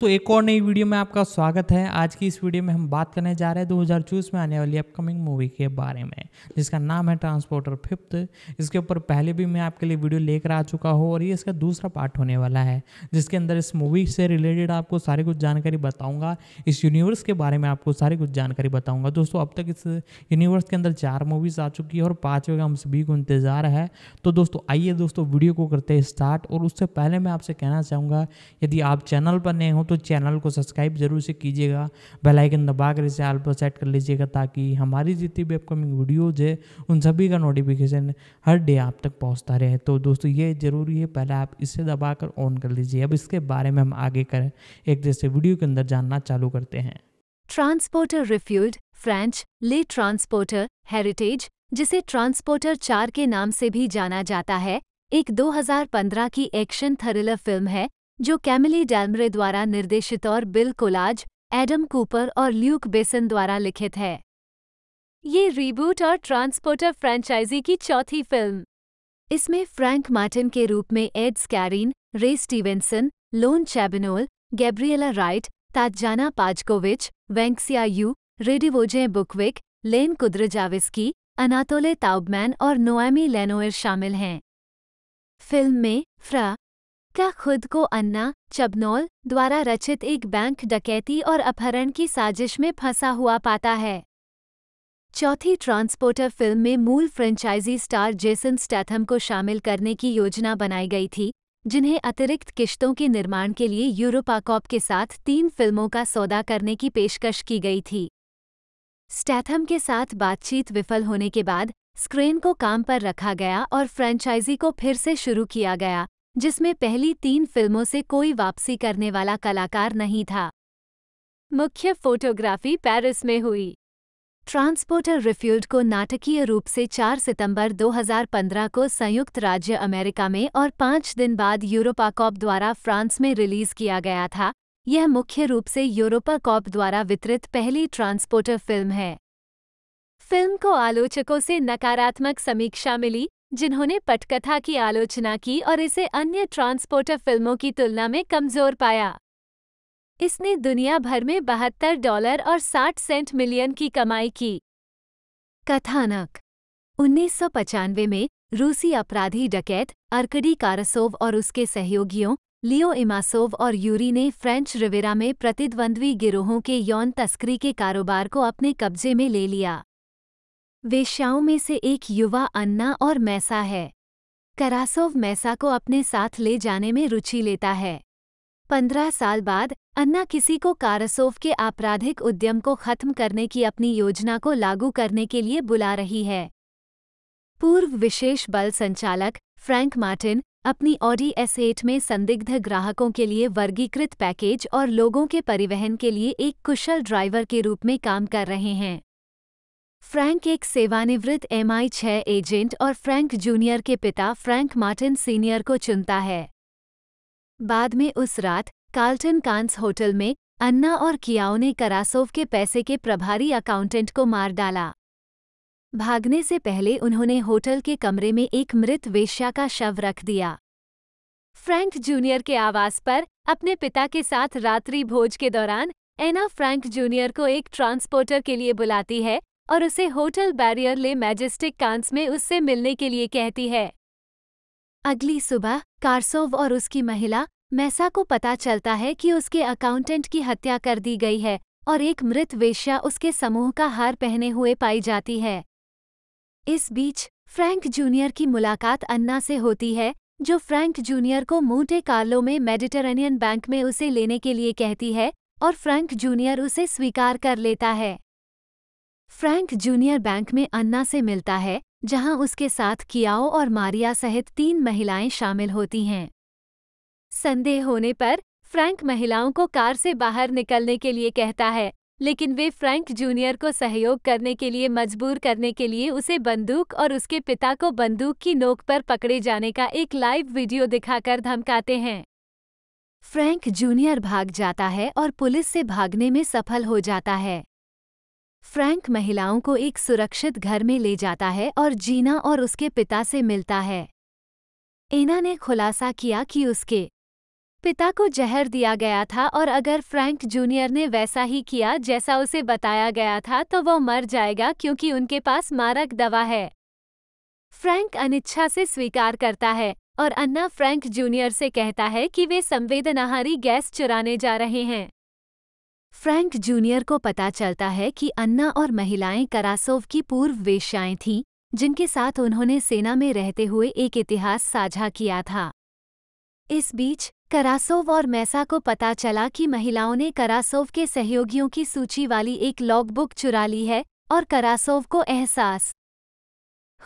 तो एक और नई वीडियो में आपका स्वागत है आज की इस वीडियो में हम बात करने जा रहे हैं दो हज़ार चौबीस में आने वाली अपकमिंग मूवी के बारे में जिसका नाम है ट्रांसपोर्टर फिफ्थ इसके ऊपर पहले भी मैं आपके लिए वीडियो लेकर आ चुका हूँ और ये इसका दूसरा पार्ट होने वाला है जिसके अंदर इस मूवी से रिलेटेड आपको सारी कुछ जानकारी बताऊँगा इस यूनिवर्स के बारे में आपको सारी कुछ जानकारी बताऊँगा दोस्तों अब तक इस यूनिवर्स के अंदर चार मूवीज़ आ चुकी है और पाँचवें का हम सभी को इंतज़ार है तो दोस्तों आइए दोस्तों वीडियो को करते हैं स्टार्ट और उससे पहले मैं आपसे कहना चाहूँगा यदि आप चैनल पर नए हो तो चैनल को सब्सक्राइब जरूर से कीजिएगा बेल आइकन दबा कर इसे आल पर सेट कर लीजिएगा ताकि हमारी जितनी भी अपकमिंग वीडियोज़ है उन सभी का नोटिफिकेशन हर डे आप तक पहुँचता रहे तो दोस्तों ये ज़रूरी है पहले आप इसे दबा कर ऑन कर लीजिए अब इसके बारे में हम आगे करें एक जैसे वीडियो के अंदर जानना चालू करते हैं Transporter Refuelled French Le Transporter Heritage जिसे ट्रांसपोर्टर चार के नाम से भी जाना जाता है एक 2015 की एक्शन थ्रिलर फिल्म है जो कैमिली डैलमरे द्वारा निर्देशित और बिल कोलाज एडम कूपर और ल्यूक बेसन द्वारा लिखित है ये रीबूट और ट्रांसपोर्टर फ्रेंचाइजी की चौथी फिल्म इसमें फ्रैंक मार्टिन के रूप में Ed Skrein Ray Stevenson Loan Chabanol Gabriella Wright Tatjana Pajkovic Wenxia Yu Radivoje Bukvic Len Kudrjawizki Anatole Taubman और नोएमी लेनोयर शामिल हैं फिल्म में फ्रा क्या खुद को अन्ना चबनौल द्वारा रचित एक बैंक डकैती और अपहरण की साजिश में फंसा हुआ पाता है चौथी ट्रांसपोर्टर फिल्म में मूल फ्रेंचाइजी स्टार जेसन स्टैथम को शामिल करने की योजना बनाई गई थी जिन्हें अतिरिक्त किश्तों के निर्माण के लिए यूरोपाकॉप के साथ तीन फिल्मों का सौदा करने की पेशकश की गई थी स्टैथम के साथ बातचीत विफल होने के बाद स्क्रीन को काम पर रखा गया और फ्रेंचाइजी को फिर से शुरू किया गया जिसमें पहली तीन फिल्मों से कोई वापसी करने वाला कलाकार नहीं था मुख्य फोटोग्राफी पेरिस में हुई ट्रांसपोर्टर रिफ्यूल्ड को नाटकीय रूप से 4 सितंबर 2015 को संयुक्त राज्य अमेरिका में और पाँच दिन बाद यूरोपाकॉप द्वारा फ्रांस में रिलीज किया गया था यह मुख्य रूप से यूरोपाकॉप द्वारा वितरित पहली ट्रांसपोर्टर फिल्म है फिल्म को आलोचकों से नकारात्मक समीक्षा मिली जिन्होंने पटकथा की आलोचना की और इसे अन्य ट्रांसपोर्टर फिल्मों की तुलना में कमजोर पाया इसने दुनिया भर में बहत्तर डॉलर और 60 सेंट मिलियन की कमाई की कथानक उन्नीस में रूसी अपराधी डकैत अर्कडी कारसोव और उसके सहयोगियों लियो इमासोव और यूरी ने फ्रेंच रिवेरा में प्रतिद्वंद्वी गिरोहों के यौन तस्करी के कारोबार को अपने कब्जे में ले लिया वेश्याओं में से एक युवा अन्ना और मैसा है करासोव मैसा को अपने साथ ले जाने में रुचि लेता है पंद्रह साल बाद अन्ना किसी को कारसोव के आपराधिक उद्यम को खत्म करने की अपनी योजना को लागू करने के लिए बुला रही है पूर्व विशेष बल संचालक फ्रैंक मार्टिन अपनी ऑडी एस एट में संदिग्ध ग्राहकों के लिए वर्गीकृत पैकेज और लोगों के परिवहन के लिए एक कुशल ड्राइवर के रूप में काम कर रहे हैं फ्रैंक एक सेवानिवृत्त एम आई छह एजेंट और फ्रैंक जूनियर के पिता फ्रैंक मार्टिन सीनियर को चुनता है बाद में उस रात कार्ल्टन कांस होटल में अन्ना और कियाओ ने करासोव के पैसे के प्रभारी अकाउंटेंट को मार डाला भागने से पहले उन्होंने होटल के कमरे में एक मृत वेश्या का शव रख दिया फ्रैंक जूनियर के आवास पर अपने पिता के साथ रात्रि भोज के दौरान एना फ्रैंक जूनियर को एक ट्रांसपोर्टर के लिए बुलाती है और उसे hotel Barriere Le Majestic Cannes में उससे मिलने के लिए कहती है अगली सुबह कार्सोव और उसकी महिला मैसा को पता चलता है कि उसके अकाउंटेंट की हत्या कर दी गई है और एक मृत वेश्या उसके समूह का हार पहने हुए पाई जाती है इस बीच फ्रैंक जूनियर की मुलाकात अन्ना से होती है जो फ्रैंक जूनियर को मूटे कार्लो में मेडिटरेनियन बैंक में उसे लेने के लिए कहती है और फ्रैंक जूनियर उसे स्वीकार कर लेता है फ्रैंक जूनियर बैंक में अन्ना से मिलता है जहां उसके साथ कियाओ और मारिया सहित तीन महिलाएं शामिल होती हैं संदेह होने पर फ्रैंक महिलाओं को कार से बाहर निकलने के लिए कहता है लेकिन वे फ्रैंक जूनियर को सहयोग करने के लिए मजबूर करने के लिए उसे बंदूक और उसके पिता को बंदूक की नोक पर पकड़े जाने का एक लाइव वीडियो दिखाकर धमकाते हैं फ्रैंक जूनियर भाग जाता है और पुलिस से भागने में सफल हो जाता है फ्रैंक महिलाओं को एक सुरक्षित घर में ले जाता है और जीना और उसके पिता से मिलता है एना ने खुलासा किया कि उसके पिता को जहर दिया गया था और अगर फ्रैंक जूनियर ने वैसा ही किया जैसा उसे बताया गया था तो वो मर जाएगा क्योंकि उनके पास मारक दवा है फ्रैंक अनिच्छा से स्वीकार करता है और अन्ना फ्रैंक जूनियर से कहता है कि वे संवेदनाहारी गैस चुराने जा रहे हैं फ्रैंक जूनियर को पता चलता है कि अन्ना और महिलाएं करासोव की पूर्व वेश्याएं थीं जिनके साथ उन्होंने सेना में रहते हुए एक इतिहास साझा किया था इस बीच करासोव और मैसा को पता चला कि महिलाओं ने करासोव के सहयोगियों की सूची वाली एक लॉगबुक चुरा ली है और करासोव को एहसास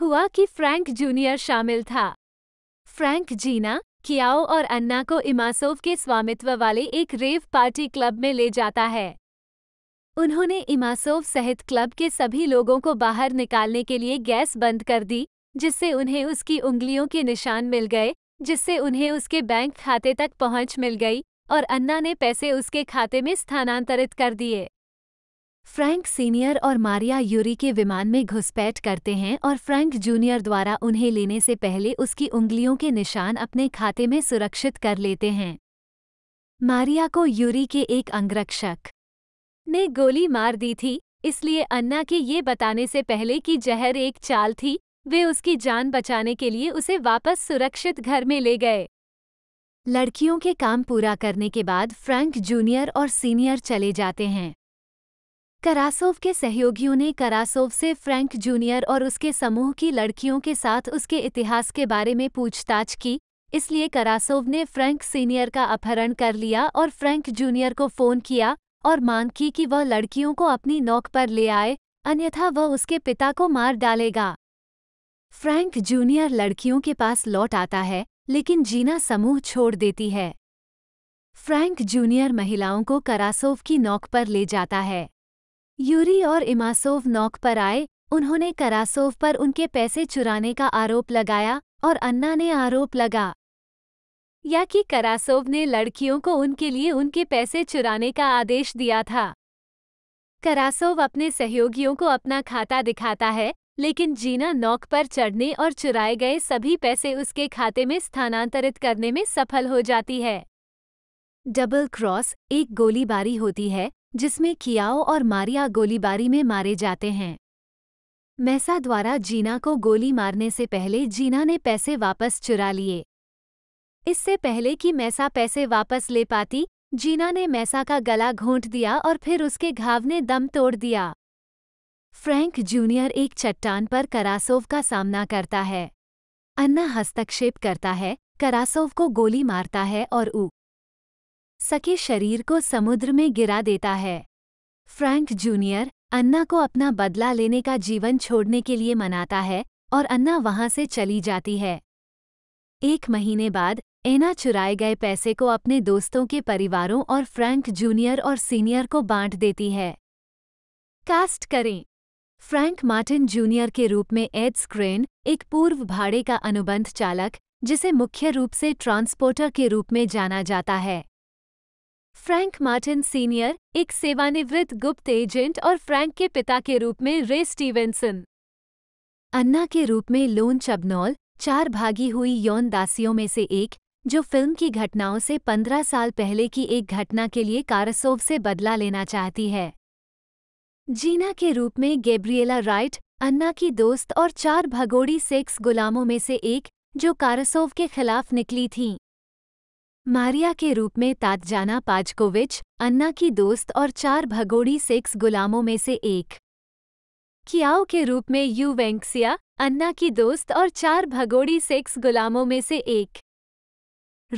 हुआ कि फ्रैंक जूनियर शामिल था फ्रैंक जीना कियाओ और अन्ना को इमासोव के स्वामित्व वाले एक रेव पार्टी क्लब में ले जाता है उन्होंने इमासोव सहित क्लब के सभी लोगों को बाहर निकालने के लिए गैस बंद कर दी जिससे उन्हें उसकी उंगलियों के निशान मिल गए जिससे उन्हें उसके बैंक खाते तक पहुंच मिल गई और अन्ना ने पैसे उसके खाते में स्थानांतरित कर दिए फ्रैंक सीनियर और मारिया यूरी के विमान में घुसपैठ करते हैं और फ्रैंक जूनियर द्वारा उन्हें लेने से पहले उसकी उंगलियों के निशान अपने खाते में सुरक्षित कर लेते हैं मारिया को यूरी के एक अंगरक्षक ने गोली मार दी थी इसलिए अन्ना के ये बताने से पहले कि जहर एक चाल थी वे उसकी जान बचाने के लिए उसे वापस सुरक्षित घर में ले गए लड़कियों के काम पूरा करने के बाद फ्रैंक जूनियर और सीनियर चले जाते हैं करासोव के सहयोगियों ने करासोव से फ्रैंक जूनियर और उसके समूह की लड़कियों के साथ उसके इतिहास के बारे में पूछताछ की इसलिए करासोव ने फ्रैंक सीनियर का अपहरण कर लिया और फ्रैंक जूनियर को फ़ोन किया और मांग की कि वह लड़कियों को अपनी नौक पर ले आए अन्यथा वह उसके पिता को मार डालेगा फ्रैंक जूनियर लड़कियों के पास लौट आता है लेकिन जीना समूह छोड़ देती है फ्रैंक जूनियर महिलाओं को करासोव की नौक पर ले जाता है यूरी और इमासोव नौक पर आए उन्होंने करासोव पर उनके पैसे चुराने का आरोप लगाया और अन्ना ने आरोप लगा या कि करासोव ने लड़कियों को उनके लिए उनके पैसे चुराने का आदेश दिया था करासोव अपने सहयोगियों को अपना खाता दिखाता है लेकिन जीना नौक पर चढ़ने और चुराए गए सभी पैसे उसके खाते में स्थानांतरित करने में सफल हो जाती है डबल क्रॉस एक गोलीबारी होती है जिसमें कियाओ और मारिया गोलीबारी में मारे जाते हैं मैसा द्वारा जीना को गोली मारने से पहले जीना ने पैसे वापस चुरा लिए इससे पहले कि मैसा पैसे वापस ले पाती जीना ने मैसा का गला घोंट दिया और फिर उसके घाव ने दम तोड़ दिया फ्रैंक जूनियर एक चट्टान पर करासोव का सामना करता है अन्ना हस्तक्षेप करता है करासोव को गोली मारता है और ऊ सके शरीर को समुद्र में गिरा देता है फ्रैंक जूनियर अन्ना को अपना बदला लेने का जीवन छोड़ने के लिए मनाता है और अन्ना वहां से चली जाती है एक महीने बाद एना चुराए गए पैसे को अपने दोस्तों के परिवारों और फ्रैंक जूनियर और सीनियर को बांट देती है कास्ट करें फ्रैंक मार्टिन जूनियर के रूप में एड स्क्रेन एक पूर्व भाड़े का अनुबंध चालक जिसे मुख्य रूप से ट्रांसपोर्टर के रूप में जाना जाता है फ्रैंक मार्टिन सीनियर एक सेवानिवृत्त गुप्त एजेंट और फ्रैंक के पिता के रूप में रे स्टीवेंसन अन्ना के रूप में लोन चबनौल चार भागी हुई यौन दासियों में से एक जो फिल्म की घटनाओं से पंद्रह साल पहले की एक घटना के लिए कारसोव से बदला लेना चाहती है जीना के रूप में गैब्रिएला राइट अन्ना की दोस्त और चार भगोड़ी सेक्स गुलामों में से एक जो कारसोव के खिलाफ निकली थीं मारिया के रूप में तातजाना पाजकोविच अन्ना की दोस्त और चार भगोड़ी सेक्स गुलामों में से एक कियाओ के रूप में यू वेंक्सिया अन्ना की दोस्त और चार भगोड़ी सेक्स गुलामों में से एक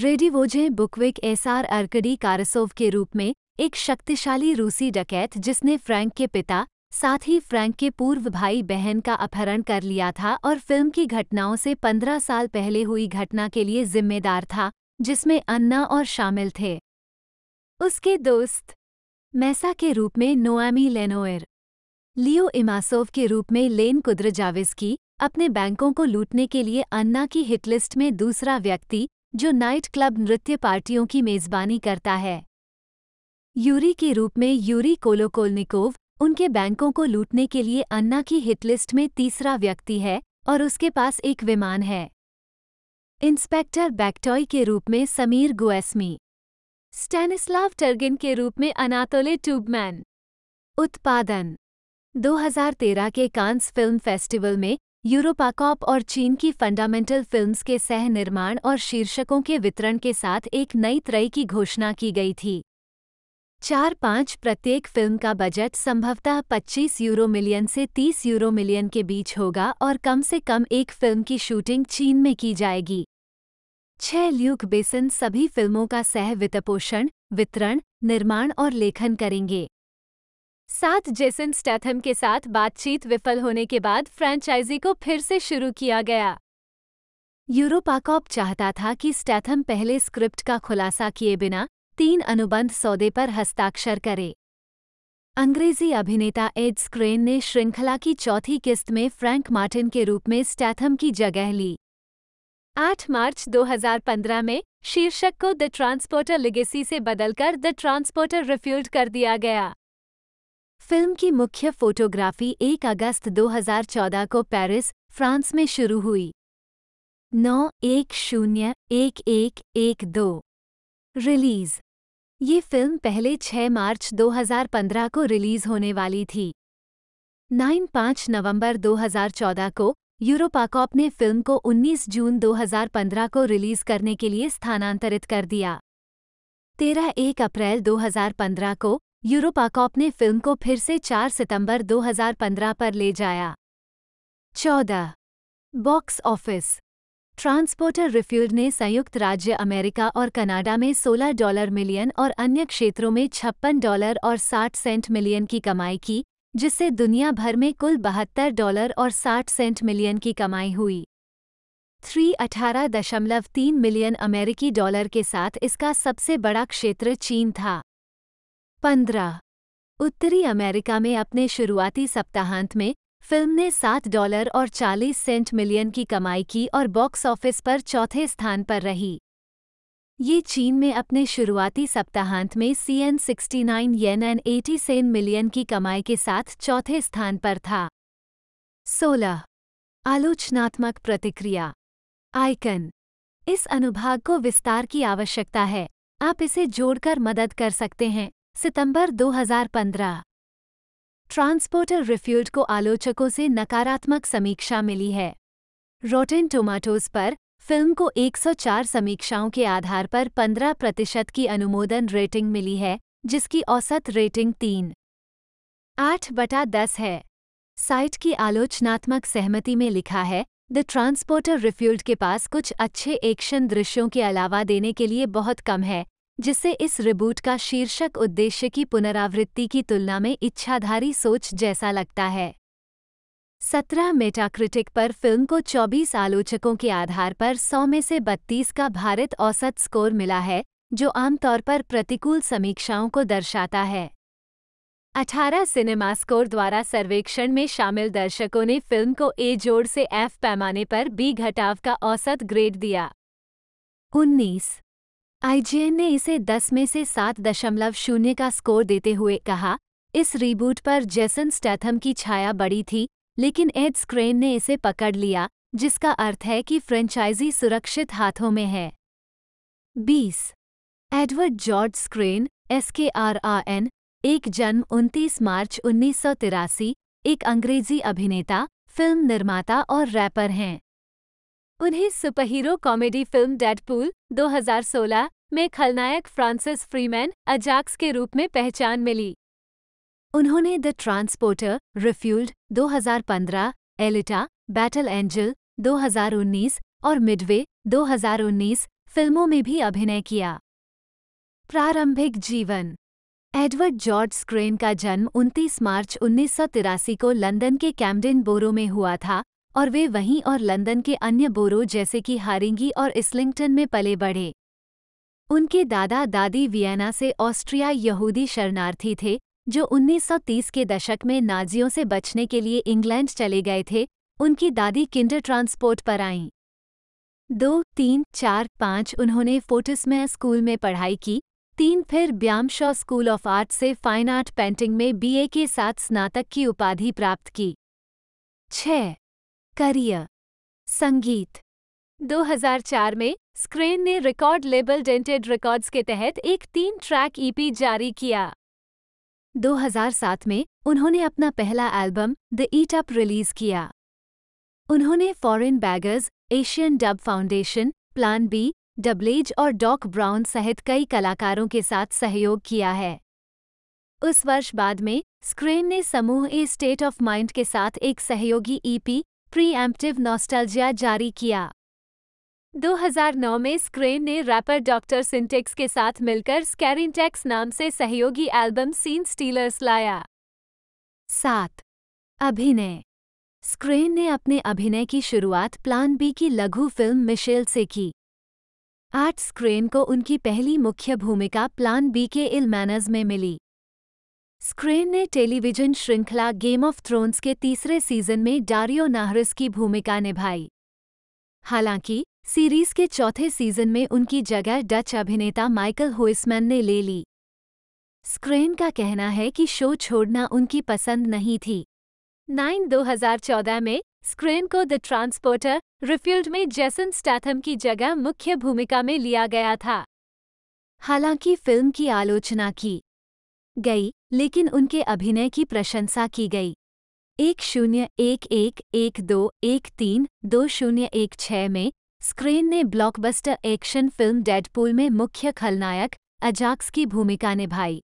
रेडिवोजे बुकविक एसआर अर्कडी कारसोव के रूप में एक शक्तिशाली रूसी डकैत जिसने फ्रैंक के पिता साथ ही फ्रैंक के पूर्व भाई बहन का अपहरण कर लिया था और फिल्म की घटनाओं से पंद्रह साल पहले हुई घटना के लिए जिम्मेदार था जिसमें अन्ना और शामिल थे उसके दोस्त मैसा के रूप में नोआमी लेनोएर लियो इमासोव के रूप में लेन कुद्र की अपने बैंकों को लूटने के लिए अन्ना की हिटलिस्ट में दूसरा व्यक्ति जो नाइट क्लब नृत्य पार्टियों की मेजबानी करता है यूरी के रूप में यूरी कोलोकोलनिकोव उनके बैंकों को लूटने के लिए अन्ना की हिटलिस्ट में तीसरा व्यक्ति है और उसके पास एक विमान है इंस्पेक्टर बैक्टॉय के रूप में समीर गुएस्मी स्टेनिस्लाव टर्गिन के रूप में अनातोले ट्यूबमैन उत्पादन 2013 के कांस फिल्म फेस्टिवल में यूरोपाकॉप और चीन की फंडामेंटल फिल्म्स के सह निर्माण और शीर्षकों के वितरण के साथ एक नई त्रय की घोषणा की गई थी चार पाँच प्रत्येक फिल्म का बजट संभवतः 25 यूरो मिलियन से 30 यूरो मिलियन के बीच होगा और कम से कम एक फिल्म की शूटिंग चीन में की जाएगी छह ल्यूक बेसन सभी फिल्मों का सह वित्तपोषण वितरण निर्माण और लेखन करेंगे साथ जेसन स्टैथम के साथ बातचीत विफल होने के बाद फ्रेंचाइजी को फिर से शुरू किया गया यूरोपाकॉप चाहता था कि स्टैथम पहले स्क्रिप्ट का खुलासा किए बिना तीन अनुबंध सौदे पर हस्ताक्षर करे अंग्रेजी अभिनेता एड स्क्रेन ने श्रृंखला की चौथी किस्त में फ्रैंक मार्टिन के रूप में स्टैथम की जगह ली 8 मार्च 2015 में शीर्षक को द ट्रांसपोर्टर लिगेसी से बदलकर द ट्रांसपोर्टर रिफ्यूल्ड कर दिया गया फिल्म की मुख्य फोटोग्राफी 1 अगस्त 2014 को पेरिस फ्रांस में शुरू हुई नौ एक शून्य एक एक एक दो रिलीज ये फिल्म पहले 6 मार्च 2015 को रिलीज होने वाली थी 9 पाँच नवंबर 2014 को यूरोपाकॉप ने फिल्म को 19 जून 2015 को रिलीज करने के लिए स्थानांतरित कर दिया तेरह एक अप्रैल 2015 को यूरोपाकॉप ने फिल्म को फिर से 4 सितंबर 2015 पर ले जाया चौदह बॉक्स ऑफिस ट्रांसपोर्टर रिफ्यूज ने संयुक्त राज्य अमेरिका और कनाडा में 16 डॉलर मिलियन और अन्य क्षेत्रों में छप्पन डॉलर और 60 सेंट मिलियन की कमाई की जिससे दुनिया भर में कुल बहत्तर डॉलर और 60 सेंट मिलियन की कमाई हुई थ्री अठारह दशमलव तीन मिलियन अमेरिकी डॉलर के साथ इसका सबसे बड़ा क्षेत्र चीन था पंद्रह उत्तरी अमेरिका में अपने शुरुआती सप्ताहांत में फिल्म ने सात डॉलर और चालीस सेंट मिलियन की कमाई की और बॉक्स ऑफिस पर चौथे स्थान पर रही ये चीन में अपने शुरुआती सप्ताहांत में C N sixty nine yen N eighty सेन मिलियन की कमाई के साथ चौथे स्थान पर था सोलह आलोचनात्मक प्रतिक्रिया आइकन इस अनुभाग को विस्तार की आवश्यकता है आप इसे जोड़कर मदद कर सकते हैं सितंबर 2015 ट्रांसपोर्टर रिफ्यूल्ड को आलोचकों से नकारात्मक समीक्षा मिली है रोटेन टोमाटोज पर फिल्म को 104 समीक्षाओं के आधार पर 15 प्रतिशत की अनुमोदन रेटिंग मिली है जिसकी औसत रेटिंग तीन आठ बटा दस है साइट की आलोचनात्मक सहमति में लिखा है द ट्रांसपोर्टर रिफ्यूल्ड के पास कुछ अच्छे एक्शन दृश्यों के अलावा देने के लिए बहुत कम है जिससे इस रिबूट का शीर्षक उद्देश्य की पुनरावृत्ति की तुलना में इच्छाधारी सोच जैसा लगता है सत्रह मेटाक्रिटिक पर फिल्म को 24 आलोचकों के आधार पर 100 में से 32 का भारत औसत स्कोर मिला है जो आमतौर पर प्रतिकूल समीक्षाओं को दर्शाता है 18 सिनेमा स्कोर द्वारा सर्वेक्षण में शामिल दर्शकों ने फिल्म को ए जोड़ से एफ पैमाने पर बी घटाव का औसत ग्रेड दिया 19 आईजीएन ने इसे 10 में से सात दशमलव शून्य का स्कोर देते हुए कहा इस रीबूट पर जेसन स्टैथम की छाया बड़ी थी लेकिन एड स्क्रेन ने इसे पकड़ लिया जिसका अर्थ है कि फ्रेंचाइजी सुरक्षित हाथों में है 20. Edward George Skrein S K R आ एन एक जन्म 29 मार्च उन्नीस एक अंग्रेजी अभिनेता फिल्म निर्माता और रैपर हैं उन्हें सुपरहीरो कॉमेडी फिल्म डेडपूल 2016 में खलनायक फ्रांसिस फ्रीमैन अजाक्स के रूप में पहचान मिली उन्होंने the Transporter Refueled 2015, Alita Battle Angel 2019 और मिडवे 2019 फिल्मों में भी अभिनय किया प्रारंभिक जीवन एडवर्ड जॉर्ज स्क्रेन का जन्म 29 मार्च उन्नीस को लंदन के कैमडिन बोरो में हुआ था और वे वहीं और लंदन के अन्य बोरो जैसे कि हारिंगी और इस्लिंगटन में पले बढ़े उनके दादा दादी वियना से ऑस्ट्रिया यहूदी शरणार्थी थे जो 1930 के दशक में नाजियों से बचने के लिए इंग्लैंड चले गए थे उनकी दादी किंडर ट्रांसपोर्ट पर आईं दो तीन चार पाँच उन्होंने फोर्टिसमेयर स्कूल में पढ़ाई की तीन फिर ब्यामशॉ स्कूल ऑफ आर्ट से फाइन आर्ट पेंटिंग में बीए के साथ स्नातक की उपाधि प्राप्त की छः करियर संगीत 2004 में स्क्रेन ने रिकॉर्ड लेबल डेंटेड रिकॉर्ड्स के तहत एक तीन ट्रैक ईपी जारी किया 2007 में उन्होंने अपना पहला album the Eatup release किया उन्होंने Foreign Beggars Asian Dub Foundation Plan B Dubbledge और डॉक ब्राउन सहित कई कलाकारों के साथ सहयोग किया है उस वर्ष बाद में स्क्रेन ने समूह ए स्टेट ऑफ माइंड के साथ एक सहयोगी ईपी प्री एम्प्टिव नॉस्टल्जिया जारी किया 2009 में स्क्रेन ने रैपर डॉक्टर सिंटेक्स के साथ मिलकर स्कैरिंटेक्स नाम से सहयोगी एल्बम सीन स्टीलर्स लाया सात अभिनय स्क्रेन ने अपने अभिनय की शुरुआत प्लान बी की लघु फिल्म मिशेल से की आठ स्क्रेन को उनकी पहली मुख्य भूमिका प्लान बी के इल मैनर्स में मिली स्क्रेन ने टेलीविजन श्रृंखला गेम ऑफ थ्रोन्स के तीसरे सीजन में डारियो नाहरिस की भूमिका निभाई हालांकि सीरीज के चौथे सीजन में उनकी जगह डच अभिनेता माइकल होइसमैन ने ले ली स्क्रेन का कहना है कि शो छोड़ना उनकी पसंद नहीं थी नाइन 2014 में स्क्रेन को द ट्रांसपोर्टर रिफ्यूल्ड में जैसन स्टैथम की जगह मुख्य भूमिका में लिया गया था हालांकि फिल्म की आलोचना की गई लेकिन उनके अभिनय की प्रशंसा की गई एक शून्य एक एक एक दो एक तीन दो शून्य एक छः में स्क्रीन ने ब्लॉकबस्टर एक्शन फिल्म डेडपूल में मुख्य खलनायक अजाक्स की भूमिका निभाई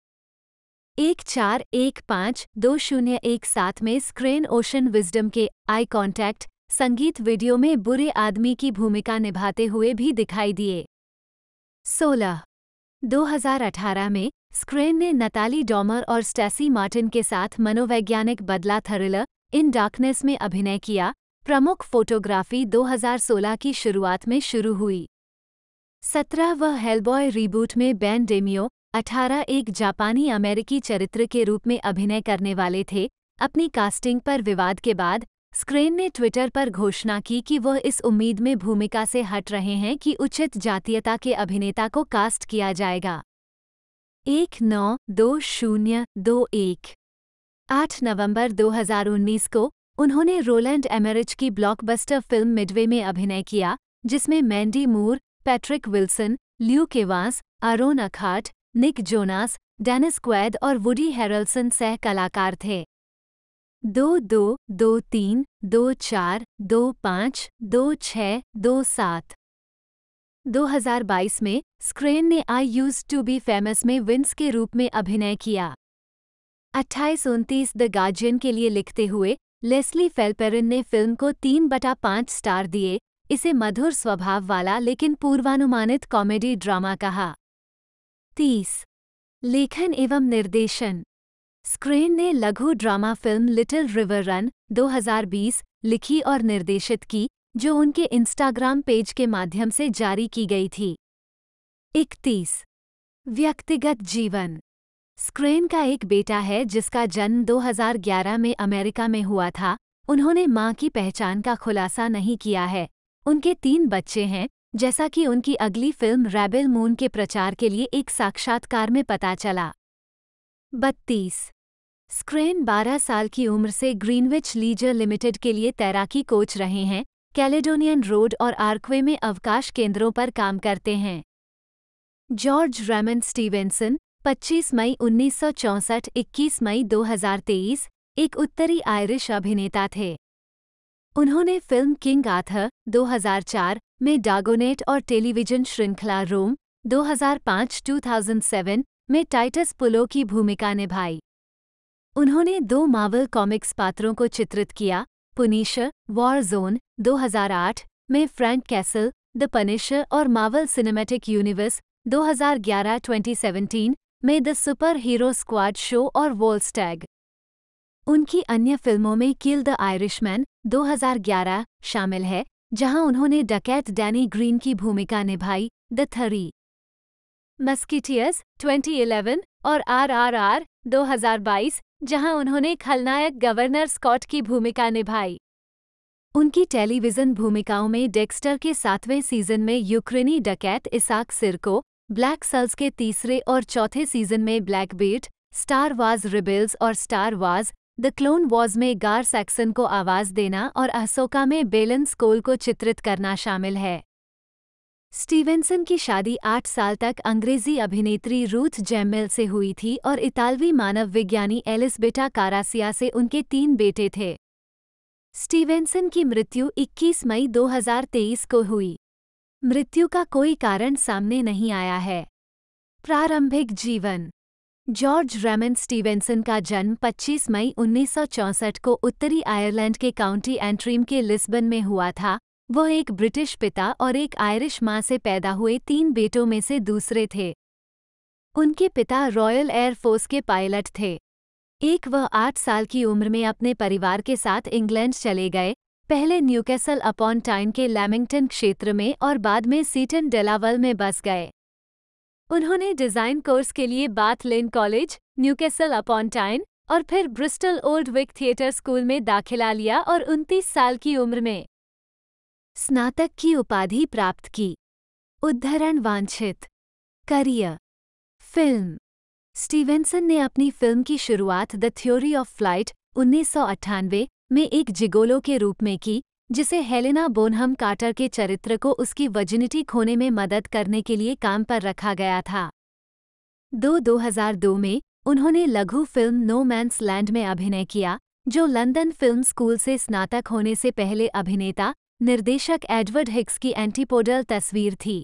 एक चार एक पाँच दो शून्य एक सात में स्क्रीन ओशन विजडम के आई कॉन्टैक्ट संगीत वीडियो में बुरे आदमी की भूमिका निभाते हुए भी दिखाई दिए हजार 2018 में स्क्रेन ने नताली डॉमर और स्टेसी मार्टिन के साथ मनोवैज्ञानिक बदला थरिलर इन डार्कनेस में अभिनय किया प्रमुख फोटोग्राफी 2016 की शुरुआत में शुरू हुई सत्रह व हेलबॉय रीबूट में बैन डेमियो अठारह एक जापानी अमेरिकी चरित्र के रूप में अभिनय करने वाले थे अपनी कास्टिंग पर विवाद के बाद स्क्रेन ने ट्विटर पर घोषणा की कि वह इस उम्मीद में भूमिका से हट रहे हैं कि उचित जातीयता के अभिनेता को कास्ट किया जाएगा एक नौ दो शून्य दो एक आठ नवंबर 2019 को उन्होंने रोलैंड एमरिज की ब्लॉकबस्टर फिल्म मिडवे में अभिनय किया जिसमें Mandy Moore Patrick Wilson Luke Evans Aaron Eckhart Nick Jonas Dennis Quaid और वुडी हेरल्सन सह कलाकार थे दो दो दो तीन दो चार दो पाँच दो छ दो सात 2022 में स्क्रेन ने I Used to Be Famous में विंस के रूप में अभिनय किया अट्ठाईस उनतीस द गार्जियन के लिए लिखते हुए लेस्ली फेल्पेरिन ने फिल्म को तीन बटा पाँच स्टार दिए इसे मधुर स्वभाव वाला लेकिन पूर्वानुमानित कॉमेडी ड्रामा कहा तीस लेखन एवं निर्देशन स्क्रेन ने लघु drama film Little River Run 2020 लिखी और निर्देशित की जो उनके इंस्टाग्राम पेज के माध्यम से जारी की गई थी इकतीस व्यक्तिगत जीवन स्क्रेन का एक बेटा है जिसका जन्म 2011 में अमेरिका में हुआ था उन्होंने मां की पहचान का खुलासा नहीं किया है उनके तीन बच्चे हैं जैसा कि उनकी अगली फिल्म रैबिल मून के प्रचार के लिए एक साक्षात्कार में पता चला बत्तीस स्क्रेन 12 साल की उम्र से ग्रीनविच लीजर लिमिटेड के लिए तैराकी कोच रहे हैं कैलेडोनियन रोड और आर्कवे में अवकाश केंद्रों पर काम करते हैं जॉर्ज रेमन स्टीवेंसन 25 मई चौंसठ 21 मई 2023 एक उत्तरी आयरिश अभिनेता थे उन्होंने फिल्म किंग आथर 2004 में डागोनेट और टेलीविजन श्रृंखला रोम 2005-2007 में टाइटस पुलो की भूमिका निभाई उन्होंने दो मावल कॉमिक्स पात्रों को चित्रित किया पुनिश वॉर जोन 2008 में फ्रैंक कैसल द पनिश और मावल सिनेमैटिक यूनिवर्स 2011-2017 में the Super Hero Squad Show और वोल्स्टैग उनकी अन्य फिल्मों में किल द आयरिशमैन 2011 शामिल है जहां उन्होंने डकैत डैनी ग्रीन की भूमिका निभाई द थरी मस्किटियर्स 2011 और आरआरआर 2022 जहां उन्होंने खलनायक गवर्नर स्कॉट की भूमिका निभाई उनकी टेलीविजन भूमिकाओं में डेक्स्टर के सातवें सीजन में यूक्रेनी डकैत इसाक सिरको ब्लैक सल्स के तीसरे और चौथे सीजन में Blackbeard Star Wars Rebels और Star Wars the Clone Wars में गार सैक्सन को आवाज देना और अहसोका में बेलन स्कोल को चित्रित करना शामिल है स्टीवेंसन की शादी आठ साल तक अंग्रेजी अभिनेत्री रूथ जैमिल से हुई थी और इतालवी मानव विज्ञानी एलिसबेटा कारासिया से उनके तीन बेटे थे स्टीवेंसन की मृत्यु 21 मई 2023 को हुई मृत्यु का कोई कारण सामने नहीं आया है प्रारंभिक जीवन जॉर्ज रेमन स्टीवेंसन का जन्म 25 मई 1964 को उत्तरी आयरलैंड के काउंटी एंट्रीम के लिस्बन में हुआ था वह एक ब्रिटिश पिता और एक आयरिश माँ से पैदा हुए तीन बेटों में से दूसरे थे उनके पिता रॉयल एयरफोर्स के पायलट थे एक वह आठ साल की उम्र में अपने परिवार के साथ इंग्लैंड चले गए पहले न्यूकैसल अपॉन टाइन के लैमिंगटन क्षेत्र में और बाद में सीटन डेलावल में बस गए उन्होंने डिज़ाइन कोर्स के लिए Bath Lane College Newcastle upon Tyne और फिर Bristol Old Vic Theatre School में दाखिला लिया और 29 साल की उम्र में स्नातक की उपाधि प्राप्त की उद्धरण वांछित करियर फिल्म स्टीवेंसन ने अपनी फिल्म की शुरुआत द थ्योरी ऑफ फ्लाइट उन्नीस में एक जिगोलो के रूप में की जिसे हेलेना बोनहम कार्टर के चरित्र को उसकी वजिनिटी खोने में मदद करने के लिए काम पर रखा गया था दो 2002 में उन्होंने लघु फिल्म नो मैंस लैंड में अभिनय किया जो लंदन फिल्म स्कूल से स्नातक होने से पहले अभिनेता निर्देशक एडवर्ड हिक्स की एंटीपोडल तस्वीर थी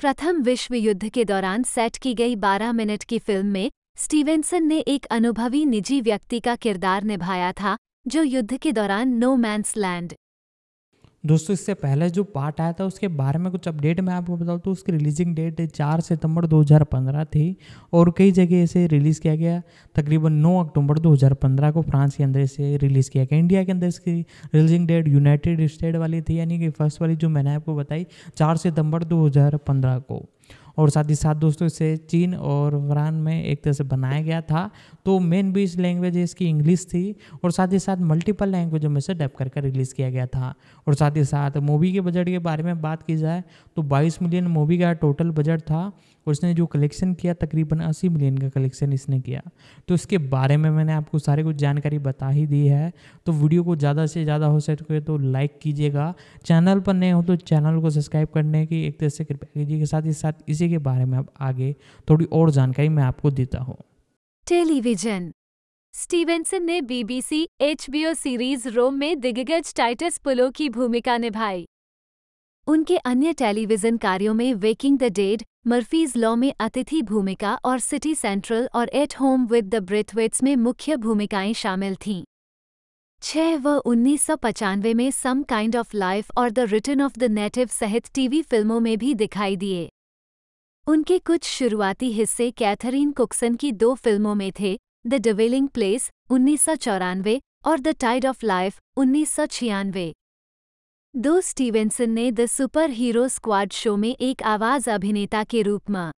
प्रथम विश्व युद्ध के दौरान सेट की गई 12 मिनट की फिल्म में स्टीवेंसन ने एक अनुभवी निजी व्यक्ति का किरदार निभाया था जो युद्ध के दौरान नो मैंस लैंड दोस्तों इससे पहले जो पार्ट आया था उसके बारे में कुछ अपडेट मैं आपको बताऊँ तो उसकी रिलीजिंग डेट चार सितंबर 2015 थी और कई जगह इसे रिलीज़ किया गया तकरीबन 9 अक्टूबर 2015 को फ्रांस के अंदर इसे रिलीज़ किया गया इंडिया के अंदर इसकी रिलीजिंग डेट यूनाइटेड स्टेट वाली थी यानी कि फर्स्ट वाली जो मैंने आपको बताई चार सितम्बर दो को और साथ ही साथ दोस्तों इसे चीन और वरान में एक तरह से बनाया गया था तो मेन भी लैंग्वेज इसकी इंग्लिश थी और साथ ही साथ मल्टीपल लैंग्वेजों में से डैप करके रिलीज़ किया गया था और साथ ही साथ मूवी के बजट के बारे में बात की जाए तो बाईस मिलियन मूवी का टोटल बजट था और इसने जो कलेक्शन किया तकरीबन अस्सी मिलियन का कलेक्शन इसने किया तो इसके बारे में मैंने आपको सारे कुछ जानकारी बता ही दी है तो वीडियो को ज़्यादा से ज़्यादा हो सके तो लाइक कीजिएगा चैनल पर नए हो तो चैनल को सब्सक्राइब करने की एक तरह से कृपया कीजिएगा साथ ही साथ इसी इसी के बारे में अब आगे थोड़ी और जानकारी मैं आपको देता हूँ टेलीविजन स्टीवेंसन ने बीबीसी एचबीओ सीरीज रोम में दिग्गज टाइटस पुलो की भूमिका निभाई उनके अन्य टेलीविजन कार्यों में Waking the Dead Murphy's Law में अतिथि भूमिका और सिटी सेंट्रल और At Home with the Braithwaites में मुख्य भूमिकाएं शामिल थीं छह व उन्नीस में सम काइंड ऑफ लाइफ और the Return of the Native सहित टीवी फिल्मों में भी दिखाई दिए उनके कुछ शुरुआती हिस्से कैथरीन कुकसन की दो फिल्मों में थे द डिवेलिंग प्लेस उन्नीस और द टाइड ऑफ लाइफ उन्नीस दो स्टीवेंसन ने the Super Hero Squad Show में एक आवाज अभिनेता के रूप में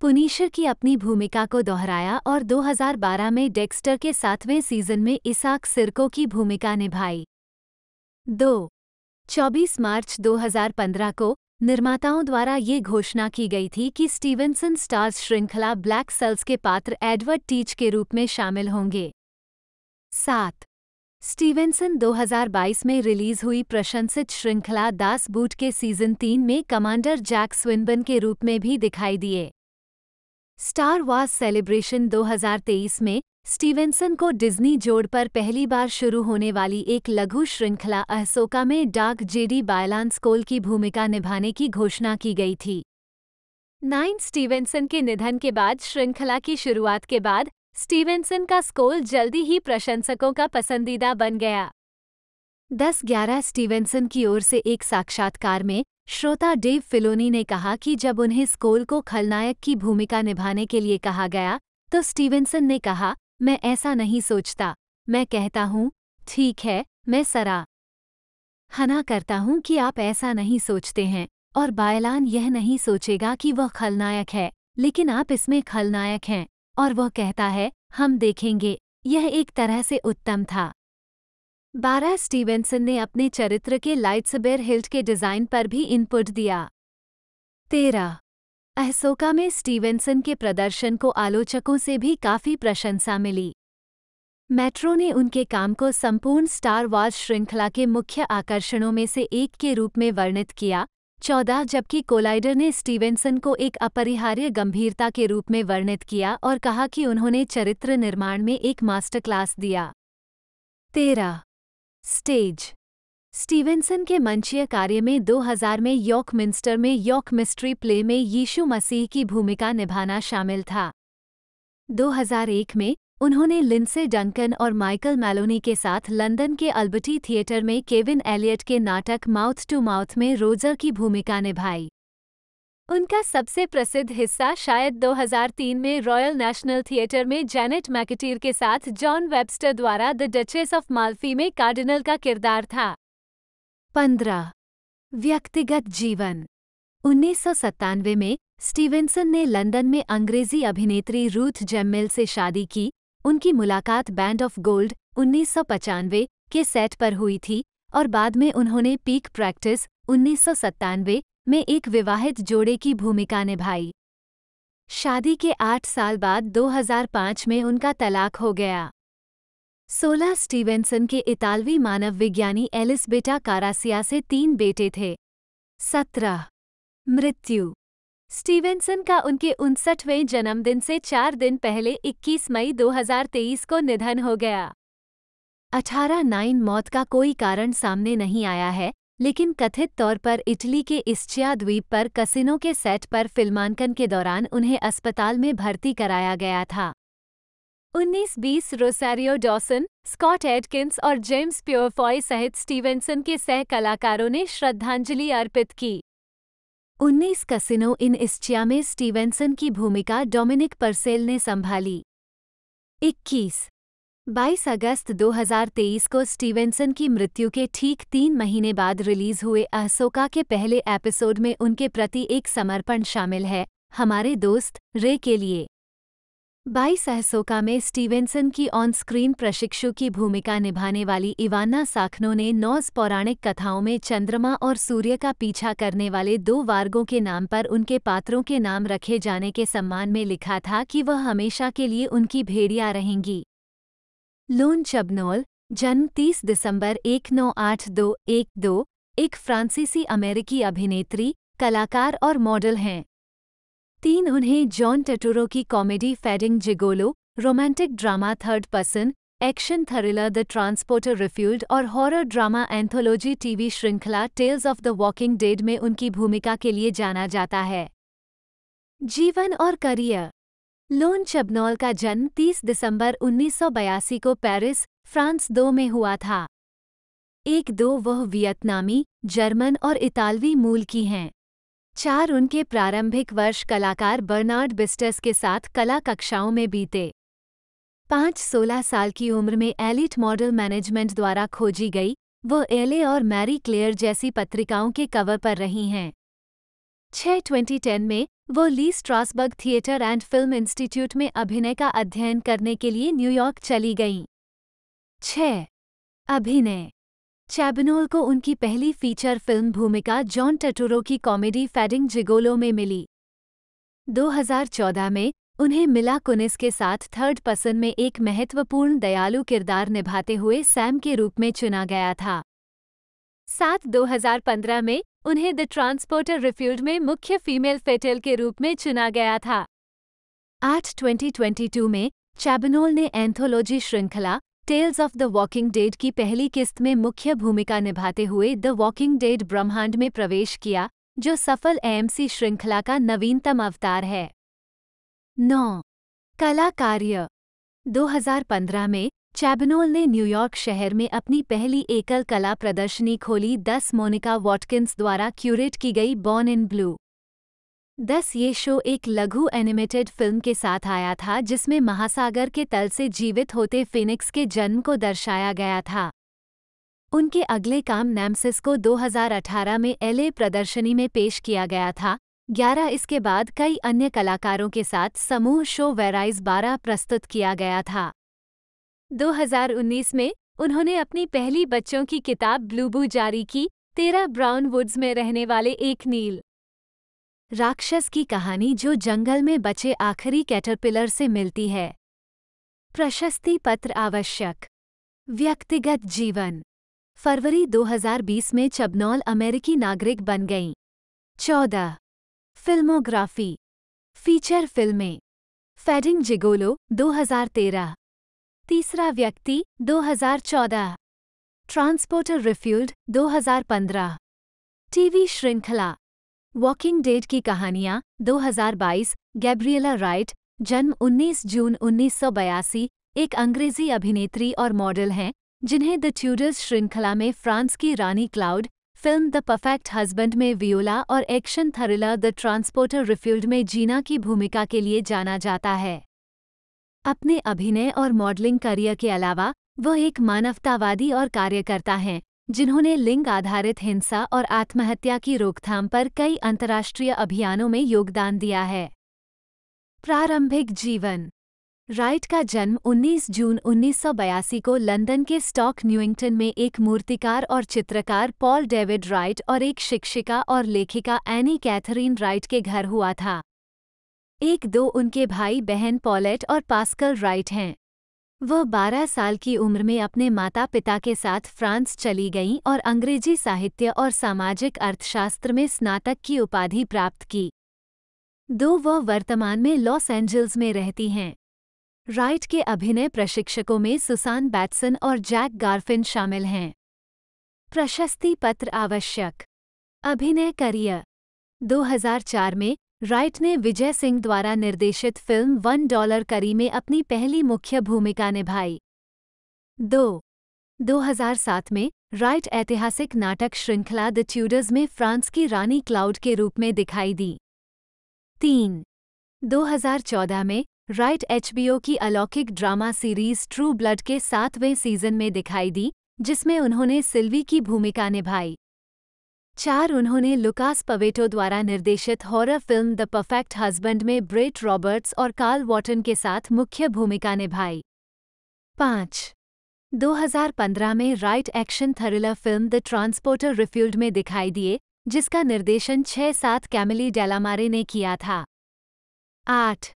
पुनीशर की अपनी भूमिका को दोहराया और 2012 में डेक्स्टर के सातवें सीजन में इसाक सिरको की भूमिका निभाई दो 24 मार्च 2015 को निर्माताओं द्वारा ये घोषणा की गई थी कि स्टीवेंसन स्टार्स श्रृंखला ब्लैक सेल्स के पात्र एडवर्ड टीच के रूप में शामिल होंगे सात स्टीवेंसन 2022 में रिलीज हुई प्रशंसित श्रृंखला दास बूट के सीजन तीन में कमांडर जैक स्विनबन के रूप में भी दिखाई दिए स्टार वार्स सेलिब्रेशन 2023 में स्टीवेंसन को डिज्नी जोड़ पर पहली बार शुरू होने वाली एक लघु श्रृंखला अहसोका में डाक जेडी बायलांस कोल की भूमिका निभाने की घोषणा की गई थी नाइन स्टीवेंसन के निधन के बाद श्रृंखला की शुरुआत के बाद स्टीवेंसन का स्कोल जल्दी ही प्रशंसकों का पसंदीदा बन गया दस ग्यारह स्टीवेंसन की ओर से एक साक्षात्कार में श्रोता डेव फिलोनी ने कहा कि जब उन्हें स्कोल को खलनायक की भूमिका निभाने के लिए कहा गया तो स्टीवेंसन ने कहा मैं ऐसा नहीं सोचता मैं कहता हूँ ठीक है मैं सरा हना करता हूँ कि आप ऐसा नहीं सोचते हैं और बायलान यह नहीं सोचेगा कि वह खलनायक है लेकिन आप इसमें खलनायक हैं और वह कहता है हम देखेंगे यह एक तरह से उत्तम था बारह स्टीवेंसन ने अपने चरित्र के लाइट्सबेर हिल्ट के डिजाइन पर भी इनपुट दिया तेरह अहसोका में स्टीवेंसन के प्रदर्शन को आलोचकों से भी काफ़ी प्रशंसा मिली मेट्रो ने उनके काम को संपूर्ण स्टार वॉर्स श्रृंखला के मुख्य आकर्षणों में से एक के रूप में वर्णित किया चौदह जबकि कोलाइडर ने स्टीवेंसन को एक अपरिहार्य गंभीरता के रूप में वर्णित किया और कहा कि उन्होंने चरित्र निर्माण में एक मास्टर क्लास दिया तेरह स्टेज स्टीवेंसन के मंचीय कार्य में 2000 में यॉर्क मिंस्टर में यॉर्क मिस्ट्री प्ले में यीशु मसीह की भूमिका निभाना शामिल था 2001 में उन्होंने लिंसे डंकन और माइकल मैलोनी के साथ लंदन के अल्बर्टी थिएटर में केविन एलियट के नाटक माउथ टू माउथ में रोजर की भूमिका निभाई उनका सबसे प्रसिद्ध हिस्सा शायद 2003 में रॉयल नेशनल थिएटर में जैनेट मैकेटीर के साथ जॉन वेबस्टर द्वारा द डचेस ऑफ माल्फी में कार्डिनल का किरदार था पंद्रह व्यक्तिगत जीवन उन्नीस में स्टीवेंसन ने लंदन में अंग्रेजी अभिनेत्री रूथ जेम्मिल से शादी की उनकी मुलाकात बैंड ऑफ गोल्ड उन्नीस के सेट पर हुई थी और बाद में उन्होंने पीक प्रैक्टिस उन्नीस में एक विवाहित जोड़े की भूमिका निभाई शादी के आठ साल बाद 2005 में उनका तलाक हो गया सोलह स्टीवेंसन के इतालवी मानव विज्ञानी एलिसबेटा कारासिया से तीन बेटे थे सत्रह मृत्यु स्टीवेंसन का उनके उनसठवें जन्मदिन से चार दिन पहले 21 मई 2023 को निधन हो गया अठारह नाइन मौत का कोई कारण सामने नहीं आया है लेकिन कथित तौर पर इटली के इस्चिया द्वीप पर कसिनो के सेट पर फिल्मांकन के दौरान उन्हें अस्पताल में भर्ती कराया गया था 1920 रोसारियो डॉसन स्कॉट एडकिंस और जेम्स प्योरफॉय सहित स्टीवेंसन के सह कलाकारों ने श्रद्धांजलि अर्पित की 19 कसिनो इन इस्चिया में स्टीवेंसन की भूमिका डोमिनिक परसेल ने संभाली 21 22 अगस्त 2023 को स्टीवेंसन की मृत्यु के ठीक तीन महीने बाद रिलीज हुए अहसोका के पहले एपिसोड में उनके प्रति एक समर्पण शामिल है हमारे दोस्त रे के लिए बाईस सहसोका में स्टीवेंसन की ऑन स्क्रीन प्रशिक्षु की भूमिका निभाने वाली इवाना साखनो ने नौज पौराणिक कथाओं में चंद्रमा और सूर्य का पीछा करने वाले दो वार्गों के नाम पर उनके पात्रों के नाम रखे जाने के सम्मान में लिखा था कि वह हमेशा के लिए उनकी भेड़िया रहेंगी लोन चबनोल जन्म 30 दिसंबर 1982 एक, एक फ्रांसीसी अमेरिकी अभिनेत्री कलाकार और मॉडल हैं तीन उन्हें जॉन टटोरो की comedy Fading Gigolo romantic drama Third Person action thriller the Transporter Refueled और हॉरर ड्रामा एंथोलॉजी टीवी श्रृंखला Tales of the Walking Dead में उनकी भूमिका के लिए जाना जाता है जीवन और करियर लोन चबनौल का जन्म 30 दिसंबर 1982 को पेरिस फ्रांस दो में हुआ था एक दो वह वियतनामी जर्मन और इतालवी मूल की हैं चार उनके प्रारंभिक वर्ष कलाकार बर्नार्ड बिस्टर्स के साथ कला कक्षाओं में बीते पाँच सोलह साल की उम्र में एलिट मॉडल मैनेजमेंट द्वारा खोजी गई वो एले और मैरी क्लेयर जैसी पत्रिकाओं के कवर पर रही हैं छः टेन में वो Lee Strasberg Theatre and Film Institute में अभिनय का अध्ययन करने के लिए न्यूयॉर्क चली गईं छ अभिनय चैबिनोल को उनकी पहली फीचर फिल्म भूमिका जॉन टटोरो की कॉमेडी फैडिंग जिगोलो में मिली 2014 में उन्हें मिला कुनिस के साथ थर्ड पर्सन में एक महत्वपूर्ण दयालु किरदार निभाते हुए सैम के रूप में चुना गया था साथ 2015 में उन्हें द ट्रांसपोर्टर रिफ्यूल्ड में मुख्य फीमेल फेटल के रूप में चुना गया था आठ 2022 में चैबिनोल ने एंथोलॉजी श्रृंखला Tales of the Walking Dead की पहली किस्त में मुख्य भूमिका निभाते हुए द वॉकिंग डेड ब्रह्मांड में प्रवेश किया जो सफल एएमसी श्रृंखला का नवीनतम अवतार है नौ कला कार्य 2015 में चैबनोल ने न्यूयॉर्क शहर में अपनी पहली एकल कला प्रदर्शनी खोली दस मोनिका वॉटकिंस द्वारा क्यूरेट की गई बॉर्न इन ब्लू दस ये शो एक लघु एनिमेटेड फिल्म के साथ आया था जिसमें महासागर के तल से जीवित होते फिनिक्स के जन्म को दर्शाया गया था उनके अगले काम नैमसिस को 2018 में एलए प्रदर्शनी में पेश किया गया था ग्यारह इसके बाद कई अन्य कलाकारों के साथ समूह शो वेराइज 12 प्रस्तुत किया गया था 2019 में उन्होंने अपनी पहली बच्चों की किताब ब्लूबू जारी की तेरा ब्राउन वुड्स में रहने वाले एक नील राक्षस की कहानी जो जंगल में बचे आखिरी कैटरपिलर से मिलती है प्रशस्ति पत्र आवश्यक व्यक्तिगत जीवन फरवरी 2020 में चबनौल अमेरिकी नागरिक बन गई चौदह फिल्मोग्राफी फीचर फिल्में फेडिंग जिगोलो 2013 तीसरा व्यक्ति 2014 ट्रांसपोर्टर रिफ्यूल्ड 2015 टीवी श्रृंखला वॉकिंग डेड की कहानियाँ 2022 गैब्रियला राइट जन्म 19 जून उन्नीस एक अंग्रेजी अभिनेत्री और मॉडल हैं जिन्हें द ट्यूडर्स श्रृंखला में फ्रांस की रानी Claude film the Perfect Husband में वियोला और action thriller the Transporter Refueled में जीना की भूमिका के लिए जाना जाता है अपने अभिनय और मॉडलिंग करियर के अलावा वह एक मानवतावादी और कार्यकर्ता हैं जिन्होंने लिंग आधारित हिंसा और आत्महत्या की रोकथाम पर कई अंतर्राष्ट्रीय अभियानों में योगदान दिया है प्रारंभिक जीवन राइट का जन्म 19 जून 1982 को लंदन के स्टॉक न्यूइंगटन में एक मूर्तिकार और चित्रकार पॉल डेविड राइट और एक शिक्षिका और लेखिका एनी कैथरीन राइट के घर हुआ था एक दो उनके भाई बहन पॉलेट और पास्कल राइट हैं वह 12 साल की उम्र में अपने माता पिता के साथ फ्रांस चली गईं और अंग्रेजी साहित्य और सामाजिक अर्थशास्त्र में स्नातक की उपाधि प्राप्त की दो वह वर्तमान में लॉस एंजल्स में रहती हैं राइट के अभिनय प्रशिक्षकों में सुसान बैट्सन और जैक गार्फिन शामिल हैं प्रशस्ति पत्र आवश्यक अभिनय करियर 2004 में राइट ने विजय सिंह द्वारा निर्देशित फिल्म वन डॉलर करी में अपनी पहली मुख्य भूमिका निभाई दो 2007 में राइट ऐतिहासिक नाटक श्रृंखला द ट्यूडर्स में फ्रांस की रानी क्लाउड के रूप में दिखाई दी तीन 2014 में राइट एचबीओ की अलौकिक ड्रामा सीरीज ट्रू ब्लड के सातवें सीजन में दिखाई दी जिसमें उन्होंने सिल्वी की भूमिका निभाई चार उन्होंने लुकास पवेटो द्वारा निर्देशित horror film the Perfect Husband में ब्रेट रॉबर्ट्स और कार्ल वॉटन के साथ मुख्य भूमिका निभाई पाँच 2015 में Wright action thriller film the Transporter Refueled में दिखाई दिए जिसका निर्देशन छह सात कैमिली डेलामारे ने किया था आठ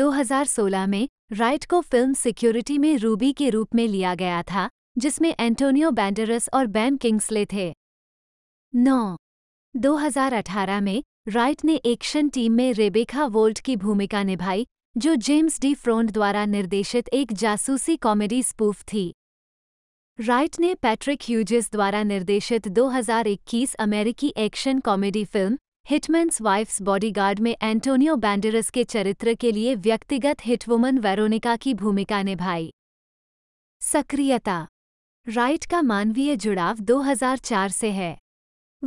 2016 में राइट को फिल्म सिक्योरिटी में रूबी के रूप में लिया गया था जिसमें एंटोनियो बैंडरस और बैन किंग्सले थे नौ 2018 में राइट ने एक्शन टीम में रेबेखा वोल्ट की भूमिका निभाई जो जेम्स डी फ्रोंड द्वारा निर्देशित एक जासूसी कॉमेडी स्पूफ थी राइट ने पैट्रिक ह्यूजिस द्वारा निर्देशित 2021 अमेरिकी action comedy film Hitman's Wife's Bodyguard में एंटोनियो बैंडरस के चरित्र के लिए व्यक्तिगत हिटवुमन वेरोनिका की भूमिका निभाई सक्रियता राइट का मानवीय जुड़ाव 2004 से है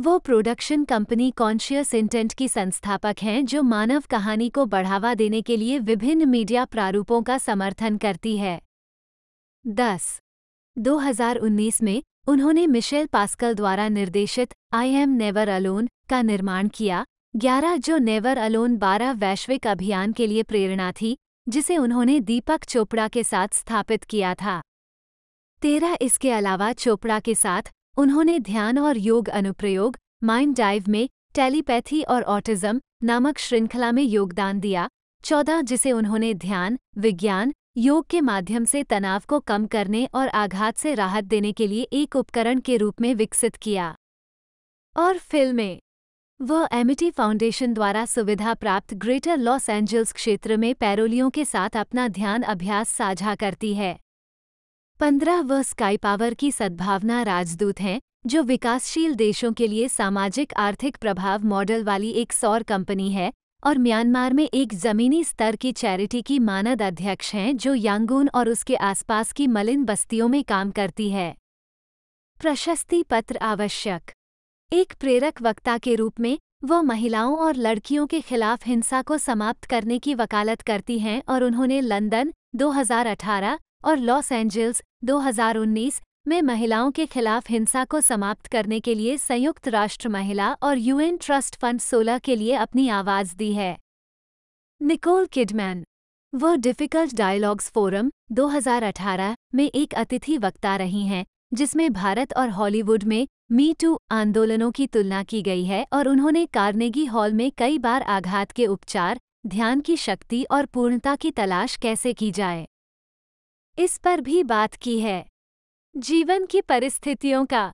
वो प्रोडक्शन कंपनी कॉन्शियस इंटेंट की संस्थापक हैं जो मानव कहानी को बढ़ावा देने के लिए विभिन्न मीडिया प्रारूपों का समर्थन करती है दस 2019 में उन्होंने मिशेल पास्कल द्वारा निर्देशित आई एम नेवर अलोन का निर्माण किया ग्यारह जो नेवर अलोन बारह वैश्विक अभियान के लिए प्रेरणा थी जिसे उन्होंने दीपक चोपड़ा के साथ स्थापित किया था तेरह इसके अलावा चोपड़ा के साथ उन्होंने ध्यान और योग अनुप्रयोग माइंड डाइव में टेलीपैथी और ऑटिज्म नामक श्रृंखला में योगदान दिया चौदह जिसे उन्होंने ध्यान विज्ञान योग के माध्यम से तनाव को कम करने और आघात से राहत देने के लिए एक उपकरण के रूप में विकसित किया और फिल्में वह एमिटी फाउंडेशन e द्वारा सुविधा प्राप्त ग्रेटर लॉस एंजल्स क्षेत्र में पैरोलियों के साथ अपना ध्यान अभ्यास साझा करती है पंद्रह वह स्काई पावर की सद्भावना राजदूत हैं जो विकासशील देशों के लिए सामाजिक आर्थिक प्रभाव मॉडल वाली एक सौर कंपनी है और म्यांमार में एक जमीनी स्तर की चैरिटी की मानद अध्यक्ष हैं जो यांगून और उसके आसपास की मलिन बस्तियों में काम करती है प्रशस्ति पत्र आवश्यक एक प्रेरक वक्ता के रूप में वह महिलाओं और लड़कियों के खिलाफ हिंसा को समाप्त करने की वकालत करती हैं और उन्होंने लंदन 2018 और लॉस एंजल्स 2019 में महिलाओं के खिलाफ हिंसा को समाप्त करने के लिए संयुक्त राष्ट्र महिला और यूएन ट्रस्ट फंड 16 के लिए अपनी आवाज दी है निकोल किडमैन वह डिफिकल्ट डायलॉग्स फोरम 2018 में एक अतिथि वक्ता रही हैं जिसमें भारत और हॉलीवुड में मी टू आंदोलनों की तुलना की गई है और उन्होंने कार्नेगी हॉल में कई बार आघात के उपचार ध्यान की शक्ति और पूर्णता की तलाश कैसे की जाए इस पर भी बात की है जीवन की परिस्थितियों का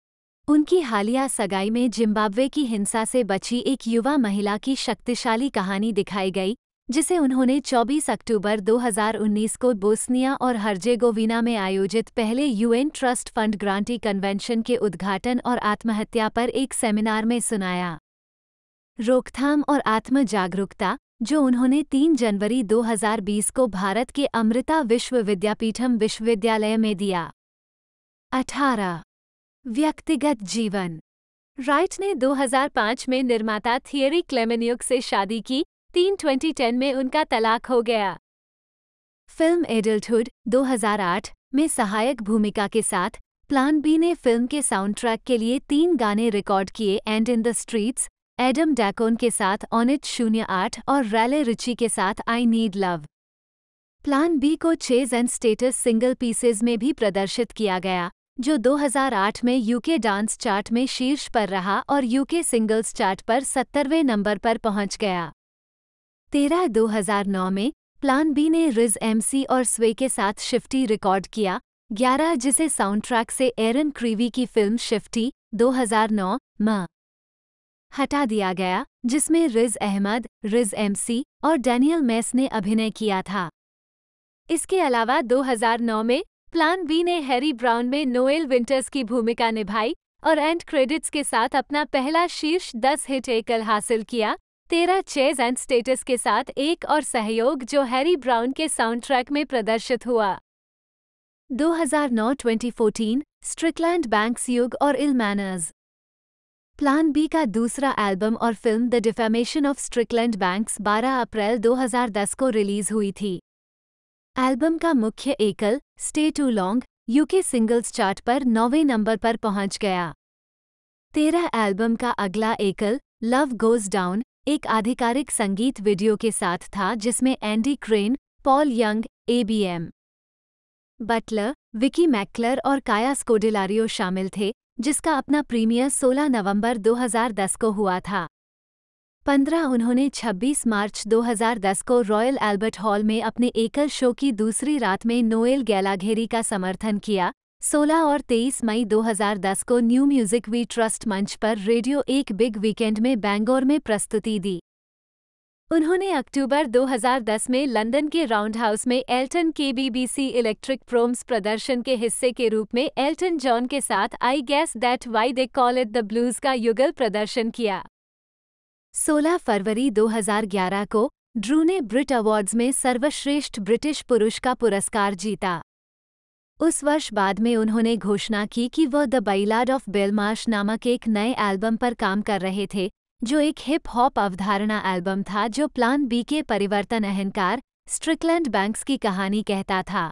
उनकी हालिया सगाई में जिम्बाब्वे की हिंसा से बची एक युवा महिला की शक्तिशाली कहानी दिखाई गई जिसे उन्होंने 24 अक्टूबर 2019 को बोस्निया और हर्जेगोविना में आयोजित पहले UN Trust Fund grantee convention के उद्घाटन और आत्महत्या पर एक सेमिनार में सुनाया रोकथाम और आत्म जागरूकता जो उन्होंने 3 जनवरी 2020 को भारत के अमृता विश्वविद्यापीठम विश्वविद्यालय में दिया 18. व्यक्तिगत जीवन राइट ने 2005 में निर्माता थियरी क्लेमेन्युक से शादी की तीन 2010 में उनका तलाक हो गया फिल्म एडल्टहुड 2008 में सहायक भूमिका के साथ प्लान बी ने फिल्म के साउंडट्रैक के लिए तीन गाने रिकॉर्ड किए and in the streets Adam Deacon के साथ ऑनिट शून्य आठ और रैले रिची के साथ I Need Love Plan B को Chase and Status single Pieces में भी प्रदर्शित किया गया जो 2008 में यूके डांस चार्ट में शीर्ष पर रहा और यूके सिंगल्स चार्ट पर सत्तरवें नंबर पर पहुंच गया तेरह 2009 में प्लान बी ने रिज एमसी और स्वे के साथ शिफ्टी रिकॉर्ड किया ग्यारह जिसे साउंडट्रैक से एरन क्रीवी की फिल्म शिफ्टी 2009 म हटा दिया गया जिसमें रिज अहमद रिज एमसी और डैनियल मैस ने अभिनय किया था इसके अलावा 2009 में प्लान बी ने हैरी ब्राउन में नोएल विंटर्स की भूमिका निभाई और एंड क्रेडिट्स के साथ अपना पहला शीर्ष दस हिट एकल हासिल किया तेरह चेज एंड स्टेटस के साथ एक और सहयोग जो हैरी ब्राउन के साउंडट्रैक में प्रदर्शित हुआ 2009-2014 स्ट्रिकलैंड बैंक्स युग और इल मैनर्स प्लान बी का दूसरा एल्बम और film the Defamation of Strickland Banks 12 अप्रैल 2010 को रिलीज हुई थी एल्बम का मुख्य एकल Stay Too Long UK singles chart पर नौवें नंबर पर पहुंच गया तेरह एल्बम का अगला एकल लव गोज डाउन एक आधिकारिक संगीत वीडियो के साथ था जिसमें Andy Crane Paul Young ABM Butler Vicky McClure और काया स्कोडिलारियो शामिल थे जिसका अपना प्रीमियर 16 नवंबर 2010 को हुआ था 15 उन्होंने 26 मार्च 2010 को रॉयल एल्बर्ट हॉल में अपने एकल शो की दूसरी रात में नोएल गैलाघेरी का समर्थन किया 16 और 23 मई 2010 को न्यू म्यूजिक वी ट्रस्ट मंच पर रेडियो एक बिग वीकेंड में बैंगोर में प्रस्तुति दी उन्होंने अक्टूबर 2010 में लंदन के राउंड हाउस में एल्टन के बीबीसी इलेक्ट्रिक प्रोम्स प्रदर्शन के हिस्से के रूप में एल्टन जॉन के साथ I guess that why they call it the blues का युगल प्रदर्शन किया 16 फरवरी 2011 को ड्रू ने ब्रिट अवार्ड्स में सर्वश्रेष्ठ ब्रिटिश पुरुष का पुरस्कार जीता उस वर्ष बाद में उन्होंने घोषणा की कि वह द बैलाड ऑफ बेलमार्श नामक एक नए एल्बम पर काम कर रहे थे जो एक हिप हॉप अवधारणा एल्बम था जो प्लान बी के परिवर्तन अहंकार स्ट्रिकलैंड बैंक्स की कहानी कहता था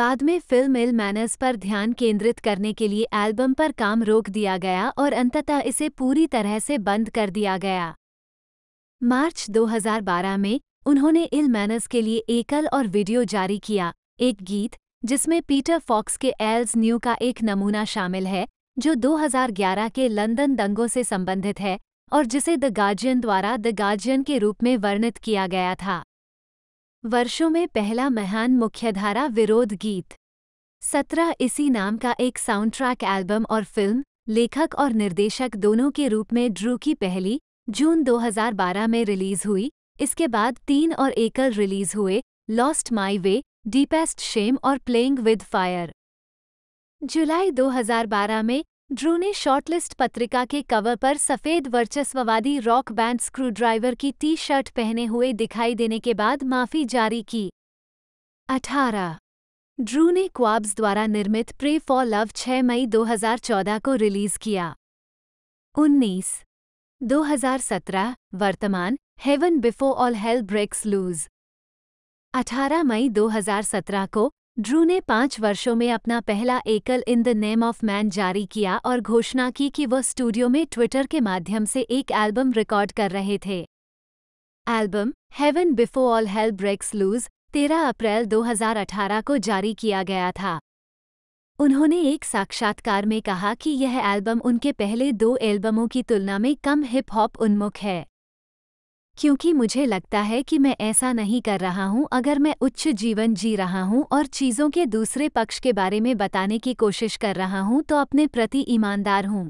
बाद में फिल्म इल मैनर्स पर ध्यान केंद्रित करने के लिए एल्बम पर काम रोक दिया गया और अंततः इसे पूरी तरह से बंद कर दिया गया मार्च 2012 में उन्होंने इल मैनर्स के लिए एकल और वीडियो जारी किया एक गीत जिसमें पीटर फॉक्स के एल्स न्यू का एक नमूना शामिल है जो 2011 के लंदन दंगों से संबंधित है और जिसे द गार्जियन द्वारा द गार्जियन के रूप में वर्णित किया गया था वर्षों में पहला महान मुख्यधारा विरोध गीत सत्रह इसी नाम का एक साउंडट्रैक एल्बम और फिल्म लेखक और निर्देशक दोनों के रूप में ड्रू की पहली जून 2012 में रिलीज हुई इसके बाद तीन और एकल रिलीज हुए Lost My Way Deepest Shame और प्लेइंग विद फायर जुलाई 2012 में ड्रू ने शॉर्टलिस्ट पत्रिका के कवर पर सफेद वर्चस्ववादी रॉक बैंड स्क्रूड्राइवर की टी शर्ट पहने हुए दिखाई देने के बाद माफी जारी की 18 ड्रू ने क्वाब्स द्वारा निर्मित प्रे फॉर लव 6 मई 2014 को रिलीज किया 19 2017 वर्तमान Heaven Before All Hell Breaks Loose 18 मई 2017 को ड्रू ने पाँच वर्षों में अपना पहला एकल In the Name of Man जारी किया और घोषणा की कि वह स्टूडियो में ट्विटर के माध्यम से एक एल्बम रिकॉर्ड कर रहे थे album Heaven Before All Hell Breaks Loose 13 अप्रैल 2018 को जारी किया गया था उन्होंने एक साक्षात्कार में कहा कि यह एल्बम उनके पहले दो एल्बमों की तुलना में कम हिप हॉप उन्मुख है क्योंकि मुझे लगता है कि मैं ऐसा नहीं कर रहा हूं अगर मैं उच्च जीवन जी रहा हूं और चीज़ों के दूसरे पक्ष के बारे में बताने की कोशिश कर रहा हूं तो अपने प्रति ईमानदार हूं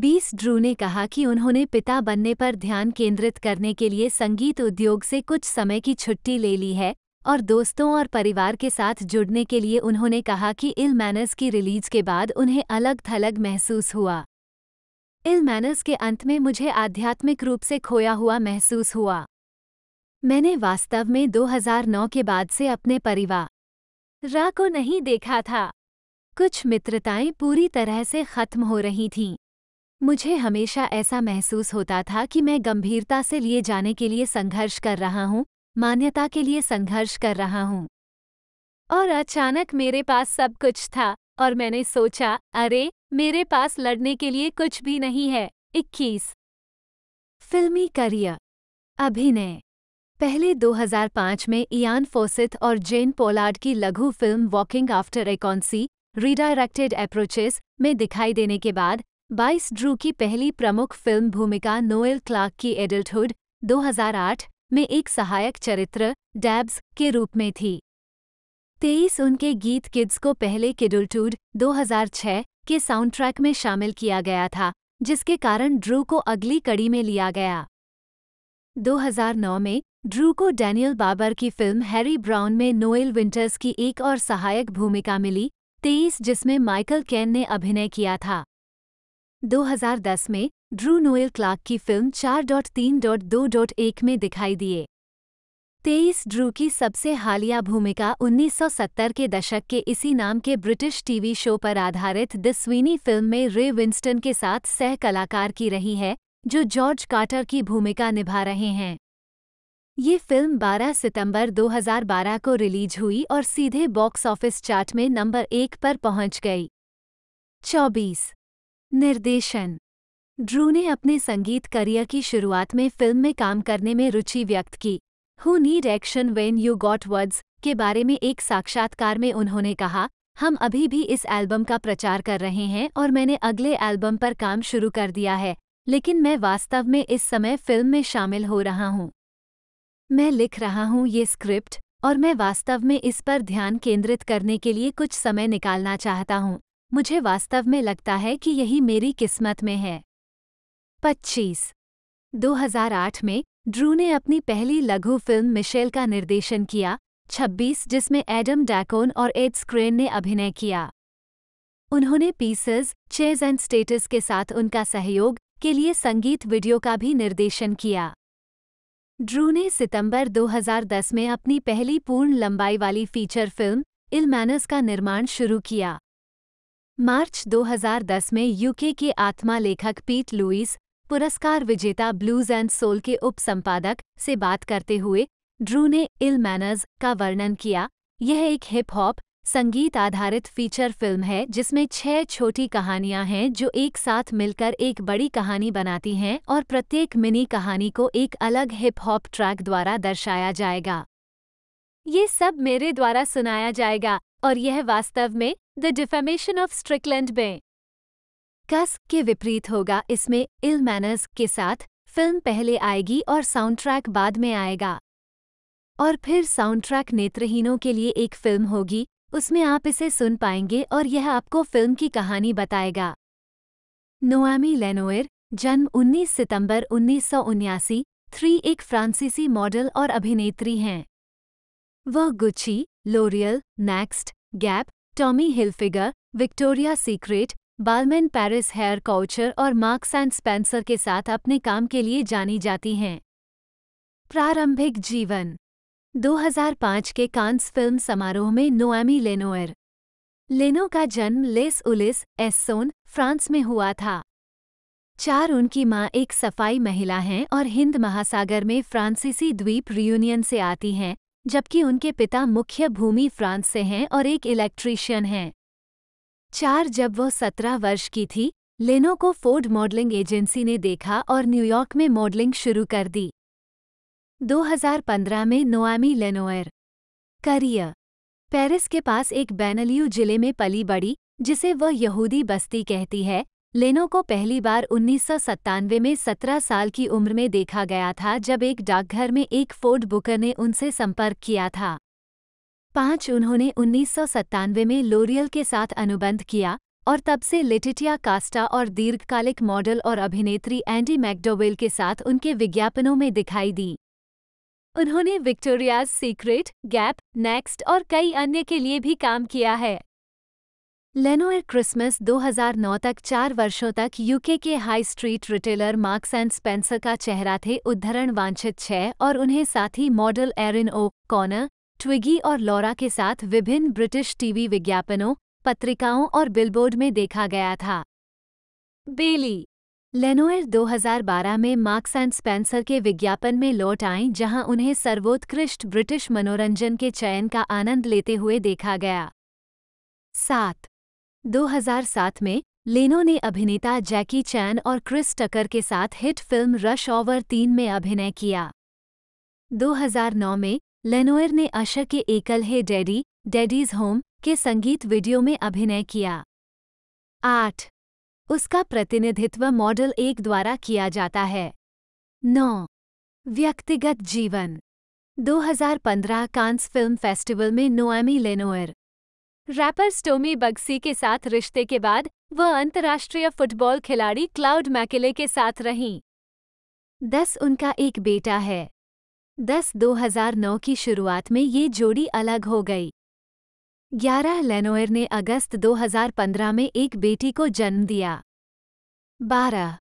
बीस ड्रू ने कहा कि उन्होंने पिता बनने पर ध्यान केंद्रित करने के लिए संगीत उद्योग से कुछ समय की छुट्टी ले ली है और दोस्तों और परिवार के साथ जुड़ने के लिए उन्होंने कहा कि इल मैनस की रिलीज के बाद उन्हें अलग थलग महसूस हुआ इल मैनर्स के अंत में मुझे आध्यात्मिक रूप से खोया हुआ महसूस हुआ मैंने वास्तव में 2009 के बाद से अपने परिवार रा को नहीं देखा था कुछ मित्रताएं पूरी तरह से खत्म हो रही थीं मुझे हमेशा ऐसा महसूस होता था कि मैं गंभीरता से लिए जाने के लिए संघर्ष कर रहा हूँ मान्यता के लिए संघर्ष कर रहा हूँ और अचानक मेरे पास सब कुछ था और मैंने सोचा अरे मेरे पास लड़ने के लिए कुछ भी नहीं है इक्कीस फिल्मी करियर अभिनय पहले 2005 में इयान फोसिथ और जेन पोलार्ड की लघु film Walking After Acconci Redirected Approaches में दिखाई देने के बाद 22 ड्रू की पहली प्रमुख फिल्म भूमिका नोएल क्लार्क की एडल्टहुड 2008 में एक सहायक चरित्र डैब्स के रूप में थी तेईस उनके गीत किड्स को पहले किडुलटूड 2006 के साउंडट्रैक में शामिल किया गया था जिसके कारण ड्रू को अगली कड़ी में लिया गया 2009 में ड्रू को डैनियल बाबर की फिल्म हैरी ब्राउन में नोएल विंटर्स की एक और सहायक भूमिका मिली तेईस जिसमें माइकल कैन ने अभिनय किया था 2010 में ड्रू नोएल क्लार्क की फिल्म एक में दिखाई दिए तेईस ड्रू की सबसे हालिया भूमिका 1970 के दशक के इसी नाम के ब्रिटिश टीवी शो पर आधारित द स्वीनी फिल्म में रे विंस्टन के साथ सह कलाकार की रही है जो जॉर्ज कार्टर की भूमिका निभा रहे हैं ये फिल्म 12 सितंबर 2012 को रिलीज हुई और सीधे बॉक्स ऑफिस चार्ट में नंबर एक पर पहुंच गई 24 निर्देशन ड्रू ने अपने संगीत करियर की शुरुआत में फिल्म में काम करने में रुचि व्यक्त की who need action when you got words के बारे में एक साक्षात्कार में उन्होंने कहा हम अभी भी इस एल्बम का प्रचार कर रहे हैं और मैंने अगले एल्बम पर काम शुरू कर दिया है लेकिन मैं वास्तव में इस समय फिल्म में शामिल हो रहा हूँ मैं लिख रहा हूँ ये स्क्रिप्ट और मैं वास्तव में इस पर ध्यान केंद्रित करने के लिए कुछ समय निकालना चाहता हूँ मुझे वास्तव में लगता है कि यही मेरी किस्मत में है 25 2008 में ड्रू ने अपनी पहली लघु फिल्म मिशेल का निर्देशन किया 26 जिसमें एडम डैकोन और एड स्क्रेन ने अभिनय किया उन्होंने पीसेस चेज एंड स्टेटस के साथ उनका सहयोग के लिए संगीत वीडियो का भी निर्देशन किया ड्रू ने सितंबर 2010 में अपनी पहली पूर्ण लंबाई वाली फीचर फिल्म इल मैनस का निर्माण शुरू किया मार्च 2010 में यूके के आत्मा लेखक पीट लुइस पुरस्कार विजेता ब्लूज एंड सोल के उप संपादक से बात करते हुए ड्रू ने इल मैनर्स का वर्णन किया यह एक हिप हॉप संगीत आधारित फीचर फिल्म है जिसमें छह छोटी कहानियां हैं जो एक साथ मिलकर एक बड़ी कहानी बनाती हैं और प्रत्येक मिनी कहानी को एक अलग हिप हॉप ट्रैक द्वारा दर्शाया जाएगा ये सब मेरे द्वारा सुनाया जाएगा और यह वास्तव में द डिफेमेशन ऑफ स्ट्रिकलैंड में कस के विपरीत होगा इसमें इल मैनर्स के साथ फिल्म पहले आएगी और साउंडट्रैक बाद में आएगा और फिर साउंडट्रैक नेत्रहीनों के लिए एक फिल्म होगी उसमें आप इसे सुन पाएंगे और यह आपको फिल्म की कहानी बताएगा नोआमी लेनोयर जन्म 19 सितंबर उन्नीस थ्री एक फ्रांसीसी मॉडल और अभिनेत्री हैं वह Gucci L'Oreal Next Gap Tommy Hilfiger Victoria Secret Balmain Paris Hair Couture और मार्क्स एंड स्पेंसर के साथ अपने काम के लिए जानी जाती हैं प्रारंभिक जीवन 2005 के कांस फिल्म समारोह में नोएमी लेनोएर लेनो का जन्म लेस उलिस एस्सोन फ्रांस में हुआ था चार उनकी माँ एक सफाई महिला हैं और हिंद महासागर में फ्रांसीसी द्वीप रियूनियन से आती हैं जबकि उनके पिता मुख्य भूमि फ्रांस से हैं और एक इलेक्ट्रीशियन हैं चार जब वह सत्रह वर्ष की थी लेनो को फोर्ड मॉडलिंग एजेंसी ने देखा और न्यूयॉर्क में मॉडलिंग शुरू कर दी 2015 में नोआमी लेनोयर करियर पेरिस के पास एक बैनलियू जिले में पली बड़ी जिसे वह यहूदी बस्ती कहती है लेनो को पहली बार उन्नीस में 17 साल की उम्र में देखा गया था जब एक डाकघर में एक फोर्ड बुकर ने उनसे संपर्क किया था पाँच उन्होंने उन्नीस में लोरियल के साथ अनुबंध किया और तब से लिटिटिया कास्टा और दीर्घकालिक मॉडल और अभिनेत्री एंडी मैकडोवेल के साथ उनके विज्ञापनों में दिखाई दी उन्होंने विक्टोरियाज सीक्रेट गैप नेक्स्ट और कई अन्य के लिए भी काम किया है लेनोएर क्रिसमस 2009 तक चार वर्षों तक यूके के high street retailer Marks and Spencer का चेहरा थे उद्धरण वांछित छः और उन्हें साथी model Erin O'Connor Twiggy और लॉरा के साथ विभिन्न ब्रिटिश टीवी विज्ञापनों पत्रिकाओं और बिलबोर्ड में देखा गया था बेली लेनोएर 2012 में मार्क्स एंड स्पेंसर के विज्ञापन में लौट आईं जहां उन्हें सर्वोत्कृष्ट ब्रिटिश मनोरंजन के चयन का आनंद लेते हुए देखा गया सात 2007 में लेनो ने अभिनेता जैकी चैन और क्रिस टकर के साथ हिट फिल्म रश ओवर तीन में अभिनय किया 2009 में लेनोयर ने अशर के एकल हे डैडी डैडीज होम के संगीत वीडियो में अभिनय किया आठ उसका प्रतिनिधित्व मॉडल एक द्वारा किया जाता है नौ व्यक्तिगत जीवन 2015 कांस फिल्म फेस्टिवल में Noemie Lenoir rapper Stomy Bugsy के साथ रिश्ते के बाद वह अंतर्राष्ट्रीय फुटबॉल खिलाड़ी क्लाउड मैकेले के साथ रहीं दस उनका एक बेटा है 10 2009 की शुरुआत में ये जोड़ी अलग हो गई 11 लेनोयर ने अगस्त 2015 में एक बेटी को जन्म दिया 12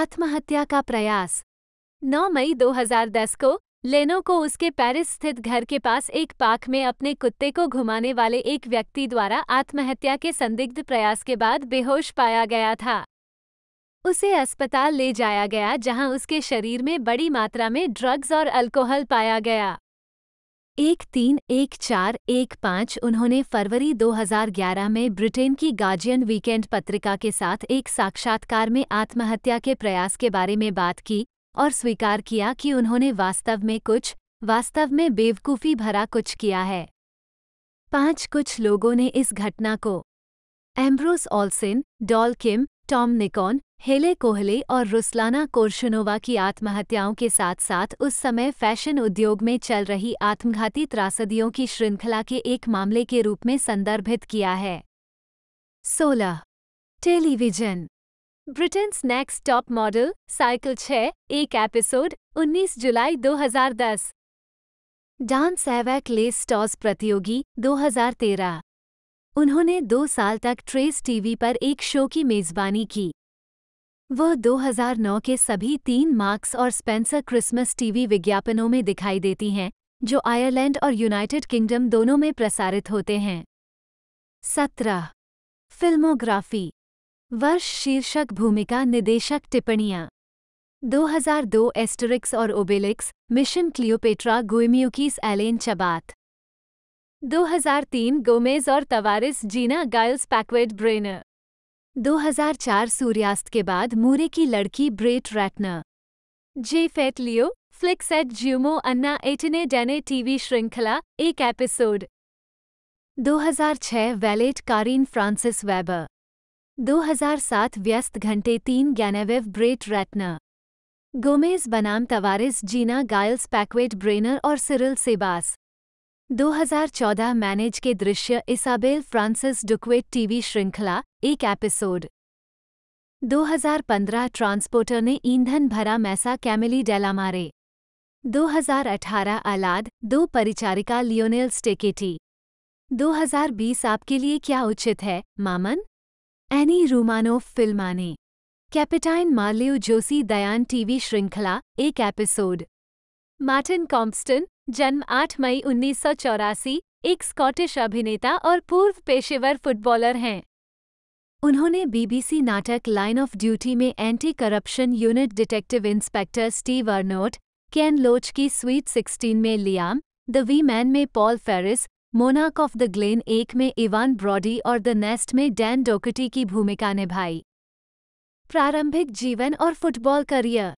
आत्महत्या का प्रयास 9 मई 2010 को लेनो को उसके पेरिस स्थित घर के पास एक पार्क में अपने कुत्ते को घुमाने वाले एक व्यक्ति द्वारा आत्महत्या के संदिग्ध प्रयास के बाद बेहोश पाया गया था उसे अस्पताल ले जाया गया जहां उसके शरीर में बड़ी मात्रा में ड्रग्स और अल्कोहल पाया गया एक तीन एक चार एक पाँच उन्होंने फरवरी 2011 में ब्रिटेन की गार्जियन वीकेंड पत्रिका के साथ एक साक्षात्कार में आत्महत्या के प्रयास के बारे में बात की और स्वीकार किया कि उन्होंने वास्तव में कुछ वास्तव में बेवकूफ़ी भरा कुछ किया है पांच कुछ लोगों ने इस घटना को Ambrose Olsen Doll Kim Tom Nicon Haley Kohle और रुस्लाना कोर्शनोवा की आत्महत्याओं के साथ साथ उस समय फैशन उद्योग में चल रही आत्मघाती त्रासदियों की श्रृंखला के एक मामले के रूप में संदर्भित किया है 16. Television Britain's Next Top Model cycle छ एक एपिसोड 19 जुलाई 2010 डांस सैवैक ले स्टॉस प्रतियोगी 2013 उन्होंने दो साल तक ट्रेस टीवी पर एक शो की मेजबानी की वह 2009 के सभी तीन मार्क्स और स्पेंसर क्रिसमस टीवी विज्ञापनों में दिखाई देती हैं जो आयरलैंड और यूनाइटेड किंगडम दोनों में प्रसारित होते हैं सत्रह फिल्मोग्राफी वर्ष शीर्षक भूमिका निदेशक टिप्पणियां 2002 एस्टरिक्स और Obelix Mission Cleopatra Guimieukis Alain Chabat 2003 Gomez और तवारिस जीना गाइल्स पैकवेड ब्रेनर 2004 सूर्यास्त के बाद मूरे की लड़की ब्रेट रैटनर जे फेट लियो फ्लिक्स एट ज्यूमो अन्ना एटने डेने टीवी श्रृंखला एक एपिसोड 2006 वैलेट कारीन फ्रांसिस वेबर 2007 व्यस्त घंटे तीन गैनेवेव ब्रेट रैटनर गोमेज बनाम तवारिस जीना गायल्स पैक्वेट ब्रेनर और सिरिल सेबास 2014 मैनेज के दृश्य इसाबेल फ्रांसिस डुक्वेट टीवी श्रृंखला एक एपिसोड 2015 ट्रांसपोर्टर ने ईंधन भरा मैसा कैमिली डेला मारे 2018 अलाद दो परिचारिका लियोनेल स्टेकेटी 2020 आपके लिए क्या उचित है मामन एनी रोमानोफ फिल्माने कैपिटाइन मार्लियो जोसी दयान टीवी श्रृंखला एक एपिसोड मार्टिन कॉम्पस्टन जन्म 8 मई उन्नीस एक स्कॉटिश अभिनेता और पूर्व पेशेवर फुटबॉलर हैं उन्होंने बीबीसी नाटक लाइन ऑफ ड्यूटी में anti corruption unit detective inspector Steve Arnott Ken Loach की स्वीट 16 में लियाम द वी मैन में पॉल फेरिस मोनाक ऑफ द ग्लेन एक में इवान ब्रॉडी और द नेस्ट में डैन डोकटी की भूमिका निभाई प्रारंभिक जीवन और फुटबॉल करियर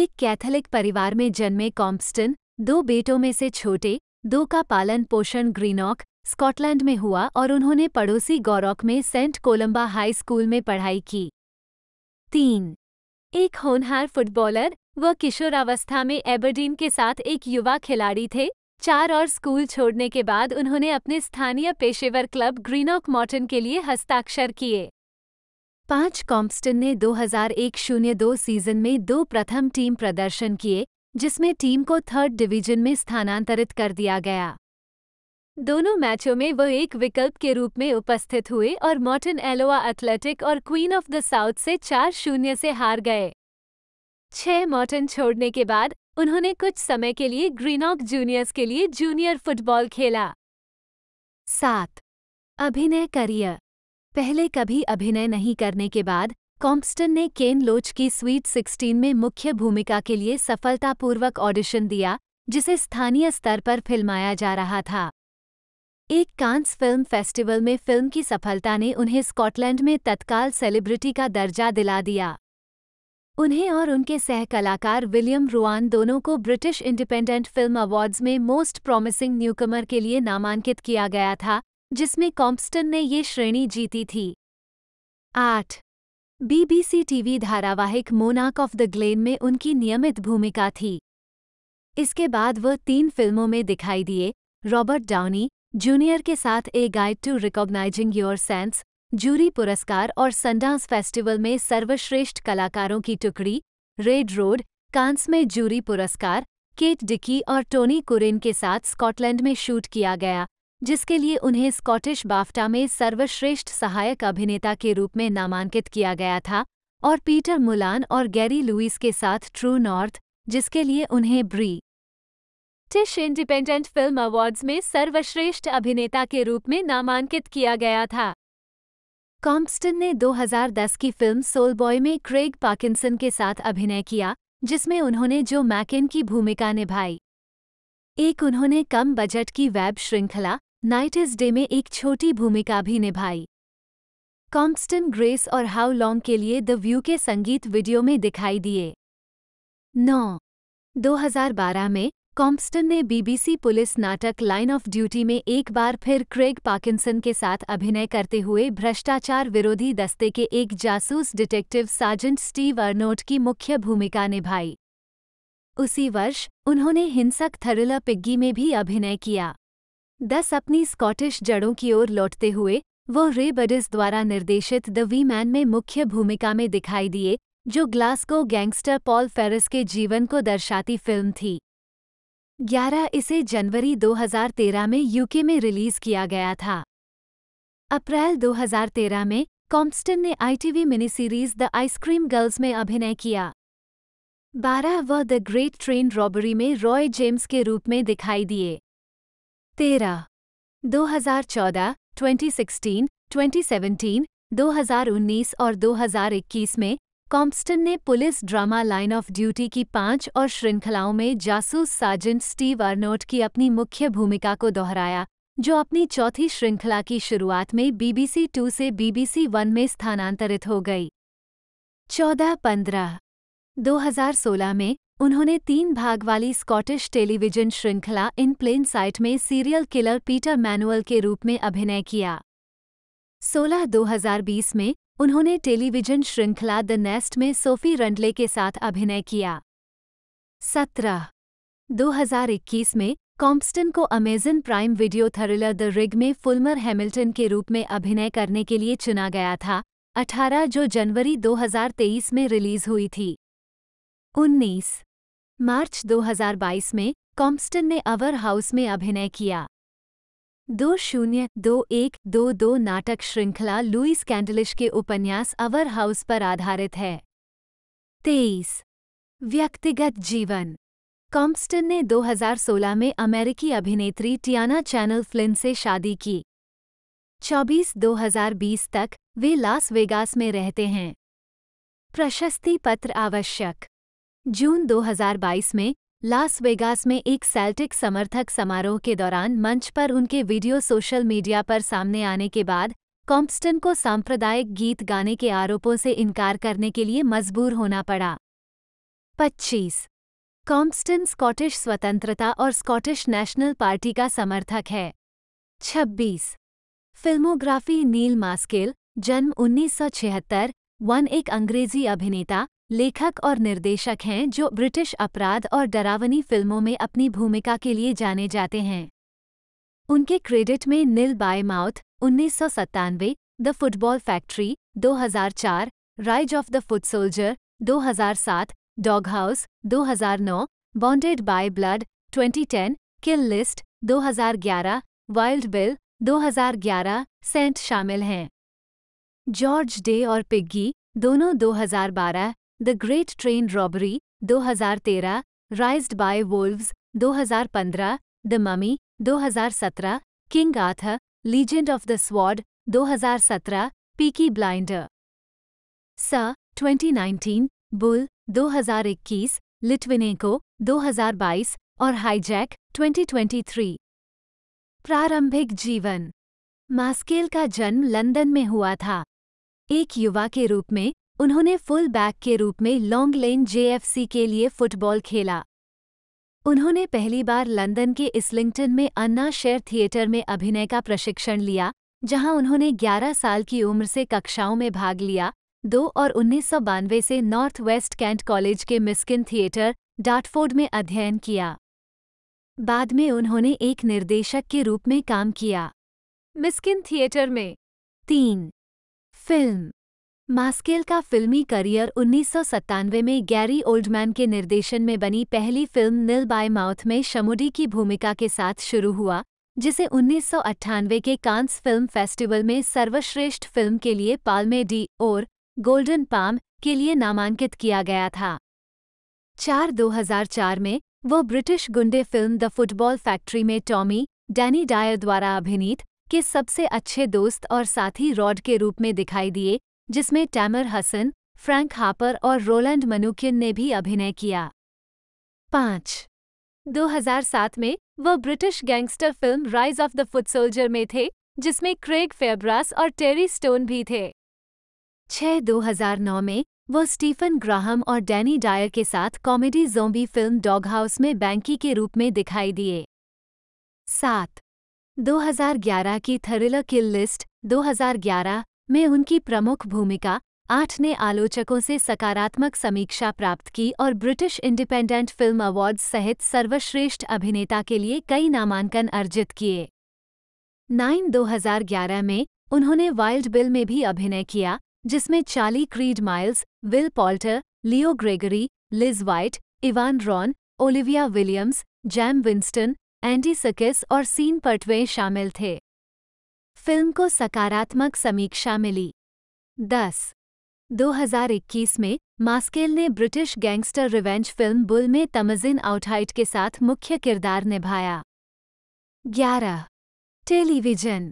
एक कैथोलिक परिवार में जन्मे कॉम्पस्टन दो बेटों में से छोटे दो का पालन पोषण ग्रीनॉक स्कॉटलैंड में हुआ और उन्होंने पड़ोसी गौरॉक में सेंट कोलंबा हाई स्कूल में पढ़ाई की तीन एक होनहार फुटबॉलर व किशोरावस्था में एबरडीन के साथ एक युवा खिलाड़ी थे चार और स्कूल छोड़ने के बाद उन्होंने अपने स्थानीय पेशेवर क्लब ग्रीनॉक मॉटन के लिए हस्ताक्षर किए पांच कॉम्पस्टन ने 2001 शून्य दो सीजन में दो प्रथम टीम प्रदर्शन किए जिसमें टीम को थर्ड डिवीजन में स्थानांतरित कर दिया गया दोनों मैचों में वह एक विकल्प के रूप में उपस्थित हुए और मॉर्टन एलोआ एथलेटिक और क्वीन ऑफ द साउथ से चार शून्य से हार गए छह मॉर्टन छोड़ने के बाद उन्होंने कुछ समय के लिए ग्रीनॉक जूनियर्स के लिए जूनियर फुटबॉल खेला सात अभिनय करियर पहले कभी अभिनय नहीं करने के बाद कॉम्पस्टन ने केन लोच की स्वीट 16 में मुख्य भूमिका के लिए सफलतापूर्वक ऑडिशन दिया जिसे स्थानीय स्तर पर फिल्माया जा रहा था एक कांस फिल्म फेस्टिवल में फिल्म की सफलता ने उन्हें स्कॉटलैंड में तत्काल सेलिब्रिटी का दर्जा दिला दिया उन्हें और उनके सहकलाकार विलियम रुआन दोनों को ब्रिटिश इंडिपेंडेंट फिल्म अवार्ड्स में मोस्ट प्रॉमिसिंग न्यूकमर के लिए नामांकित किया गया था जिसमें कॉम्पस्टन ने ये श्रेणी जीती थी आठ बीबीसी टीवी धारावाहिक मोनाक ऑफ द ग्लेन में उनकी नियमित भूमिका थी इसके बाद वह तीन फिल्मों में दिखाई दिए रॉबर्ट डाउनी जूनियर के साथ a guide to recognizing your saints jury पुरस्कार और संडांस फेस्टिवल में सर्वश्रेष्ठ कलाकारों की टुकड़ी रेड रोड कांस में जूरी पुरस्कार केट डिकी और टोनी कुरेन के साथ स्कॉटलैंड में शूट किया गया जिसके लिए उन्हें स्कॉटिश बाफ्टा में सर्वश्रेष्ठ सहायक अभिनेता के रूप में नामांकित किया गया था और पीटर मुलान और गैरी लुइस के साथ ट्रू नॉर्थ जिसके लिए उन्हें ब्री 25 इंडिपेंडेंट फिल्म अवार्ड्स में सर्वश्रेष्ठ अभिनेता के रूप में नामांकित किया गया था कॉम्पस्टन ने 2010 की फिल्म सोल बॉय में क्रेग पार्किंसन के साथ अभिनय किया जिसमें उन्होंने जो मैकेन की भूमिका निभाई एक उन्होंने कम बजट की वेब श्रृंखला नाइट इज डे में एक छोटी भूमिका भी निभाई कॉम्पस्टन ग्रेस और हाउ लॉन्ग के लिए द व्यू के संगीत वीडियो में दिखाई दिए नौ 2012 में कॉम्पस्टन ने बीबीसी पुलिस नाटक लाइन ऑफ ड्यूटी में एक बार फिर क्रेग पार्किंसन के साथ अभिनय करते हुए भ्रष्टाचार विरोधी दस्ते के एक जासूस डिटेक्टिव सार्जेंट स्टीव अर्नोट की मुख्य भूमिका निभाई उसी वर्ष उन्होंने हिंसक थरुला पिग्गी में भी अभिनय किया दस अपनी स्कॉटिश जड़ों की ओर लौटते हुए वो रे बडिस द्वारा निर्देशित द वी मैन में मुख्य भूमिका में दिखाई दिए जो ग्लास्को गैंगस्टर पॉल फेरिस के जीवन को दर्शाती फिल्म थी ग्यारह इसे जनवरी 2013 में यूके में रिलीज किया गया था अप्रैल 2013 में कॉम्पस्टन ने ITV mini series the ice cream girls में अभिनय किया बारह व द ग्रेट ट्रेन रॉबरी में रॉय जेम्स के रूप में दिखाई दिए तेरह 2014, 2016, 2017, 2019 और 2021 में कॉम्पस्टन ने police drama line of duty की पांच और श्रृंखलाओं में जासूस साजेंट स्टीव अर्नोट की अपनी मुख्य भूमिका को दोहराया जो अपनी चौथी श्रृंखला की शुरुआत में बीबीसी टू से बीबीसी वन में स्थानांतरित हो गई चौदह पंद्रह 2016 में उन्होंने तीन भाग वाली स्कॉटिश टेलीविजन श्रृंखला इन प्लेन साइट में सीरियल किलर पीटर मैनुअल के रूप में अभिनय किया हजार 2020 में उन्होंने टेलीविजन श्रृंखला द नेस्ट में सोफी रंडले के साथ अभिनय किया सत्रह 2021 में कॉम्पस्टन को Amazon prime video thriller the rig में फुलमर हैमिल्टन के रूप में अभिनय करने के लिए चुना गया था 18 जो जनवरी 2023 में रिलीज हुई थी 19 मार्च 2022 में कॉम्पस्टन ने अवर हाउस में अभिनय किया दो शून्य दो एक दो दो नाटक श्रृंखला लुईस कैंडलिश के उपन्यास अवर हाउस पर आधारित है तेईस व्यक्तिगत जीवन कॉम्स्टन ने 2016 में अमेरिकी अभिनेत्री टियाना चैनल फ्लिन से शादी की 24 2020 तक वे लास वेगास में रहते हैं प्रशस्ति पत्र आवश्यक जून 2022 में लास वेगास में एक सेल्टिक समर्थक समारोह के दौरान मंच पर उनके वीडियो सोशल मीडिया पर सामने आने के बाद कॉम्पस्टन को सांप्रदायिक गीत गाने के आरोपों से इनकार करने के लिए मजबूर होना पड़ा 25. कॉम्पस्टन स्कॉटिश स्वतंत्रता और स्कॉटिश नेशनल पार्टी का समर्थक है 26. फिल्मोग्राफी नील मास्केल जन्म 1976, वन एक अंग्रेजी अभिनेता लेखक और निर्देशक हैं जो ब्रिटिश अपराध और डरावनी फिल्मों में अपनी भूमिका के लिए जाने जाते हैं उनके क्रेडिट में निल बाय माउथ उन्नीस the football factory 2004, rise of the foot soldier 2007, dog house 2009, bonded by blood 2010, kill list 2011, wild bill 2011, saint शामिल हैं जॉर्ज डे और पिग्गी दोनों 2012, द ग्रेट ट्रेन रॉबरी 2013, हजार तेरह राइज्ड बाय वोल्व्स दो हजार पंद्रह द ममी दो हजार सत्रह किंग आथ लीजेंड ऑफ द स्वाड दो हजार सत्रह Peaky blinders twenty nineteen bull दो हजार इक्कीस लिटविनेको दो हजार बाईस और हाईजैक ट्वेंटी ट्वेंटी थ्री प्रारंभिक जीवन मास्केल का जन्म लंदन में हुआ था एक युवा के रूप में उन्होंने फुल बैक के रूप में लॉन्ग लेन जेएफसी के लिए फुटबॉल खेला उन्होंने पहली बार लंदन के इस्लिंगटन में अन्ना शेर थिएटर में अभिनय का प्रशिक्षण लिया जहां उन्होंने 11 साल की उम्र से कक्षाओं में भाग लिया दो और उन्नीस से नॉर्थ वेस्ट कैंट कॉलेज के मिस्किन थिएटर डाटफोर्ड में अध्ययन किया बाद में उन्होंने एक निर्देशक के रूप में काम किया मिस्किन थिएटर में तीन फिल्म मास्केल का फिल्मी करियर उन्नीस में गैरी ओल्डमैन के निर्देशन में बनी पहली फिल्म निल बाय माउथ में शमुडी की भूमिका के साथ शुरू हुआ जिसे उन्नीस के कांस फिल्म फेस्टिवल में सर्वश्रेष्ठ फिल्म के लिए पाल्मे डी और गोल्डन पाम के लिए नामांकित किया गया था चार 2004 में वो ब्रिटिश गुंडे फिल्म द फुटबॉल फैक्ट्री में टॉमी डैनी डायर द्वारा अभिनीत के सबसे अच्छे दोस्त और साथी रॉड के रूप में दिखाई दिए जिसमें टैमर हसन फ्रैंक हापर और रोलैंड मनुकिन ने भी अभिनय किया पाँच 2007 में वह British gangster film rise of the foot soldier में थे जिसमें क्रेग फेब्रास और टेरी स्टोन भी थे छः 2009 में वो स्टीफन ग्राहम और डैनी डायर के साथ comedy zombie film dog house में बैंकी के रूप में दिखाई दिए सात 2011 की थ्रिलर किल लिस्ट 2011 में उनकी प्रमुख भूमिका आठ ने आलोचकों से सकारात्मक समीक्षा प्राप्त की और ब्रिटिश इंडिपेंडेंट फिल्म अवार्ड सहित सर्वश्रेष्ठ अभिनेता के लिए कई नामांकन अर्जित किए नाइन 2011 में उन्होंने वाइल्ड बिल में भी अभिनय किया जिसमें Charlie Creed Miles Will Poulter Leo Gregory Liz White Ivan Ron Olivia Williams Jaime Winstone Andy Serkis और सीन पटवे शामिल थे फिल्म को सकारात्मक समीक्षा मिली 10. 2021 में मास्केल ने British gangster revenge film bull में तमजिन आउटहाइट के साथ मुख्य किरदार निभाया 11. टेलीविजन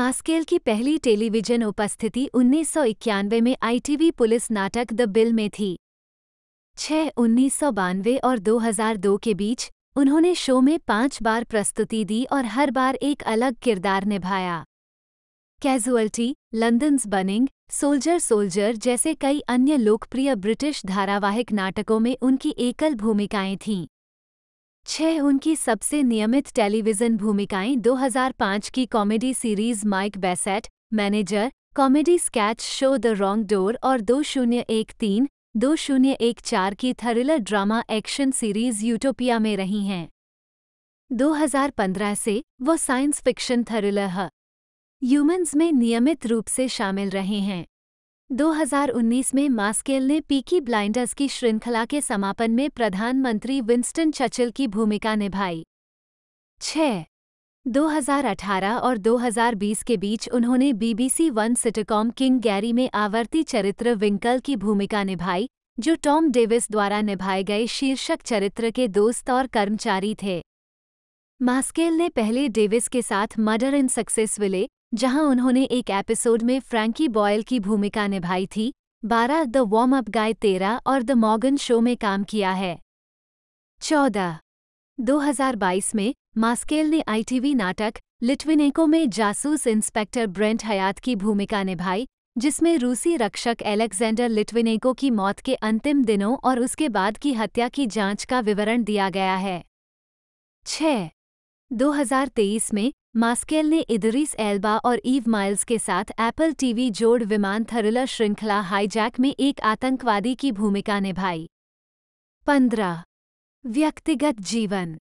मास्केल की पहली टेलीविजन उपस्थिति 1991 में आईटीवी पुलिस नाटक द बिल में थी छह उन्नीस और 2002 के बीच उन्होंने शो में पांच बार प्रस्तुति दी और हर बार एक अलग किरदार निभाया casualty London's burning soldier soldier जैसे कई अन्य लोकप्रिय ब्रिटिश धारावाहिक नाटकों में उनकी एकल भूमिकाएं थीं छह उनकी सबसे नियमित टेलीविजन भूमिकाएं 2005 की comedy series Mike Bassett manager comedy sketch show the wrong door और दो शून्य एक तीन दो शून्य एक चार की thriller drama action series Utopia में रही हैं 2015 से वो साइंस फिक्शन थ्रिलर है ह्यूमंस में नियमित रूप से शामिल रहे हैं 2019 में मास्केल ने पीकी ब्लाइंडर्स की श्रृंखला के समापन में प्रधानमंत्री विंस्टन चर्चिल की भूमिका निभाई छ 2018 और 2020 के बीच उन्होंने BBC one sitcom King Gary में आवर्ती चरित्र विंकल की भूमिका निभाई जो टॉम डेविस द्वारा निभाए गए शीर्षक चरित्र के दोस्त और कर्मचारी थे मास्केल ने पहले डेविस के साथ मर्डर इन सक्सेसविले जहां उन्होंने एक एपिसोड में फ्रैंकी बॉयल की भूमिका निभाई थी बारह द वार्म अप गाय तेरह और द मॉगन शो में काम किया है चौदह 2022 में मास्केल ने आईटीवी नाटक लिटविनेको में जासूस इंस्पेक्टर ब्रेंट हयात की भूमिका निभाई जिसमें रूसी रक्षक एलेक्जेंडर लिटविनेको की मौत के अंतिम दिनों और उसके बाद की हत्या की जांच का विवरण दिया गया है छः 2023 में मास्केल ने इदरीस एल्बा और ईव माइल्स के साथ एप्पल टीवी जोड़ विमान थरलर श्रृंखला हाईजैक में एक आतंकवादी की भूमिका निभाई पंद्रह व्यक्तिगत जीवन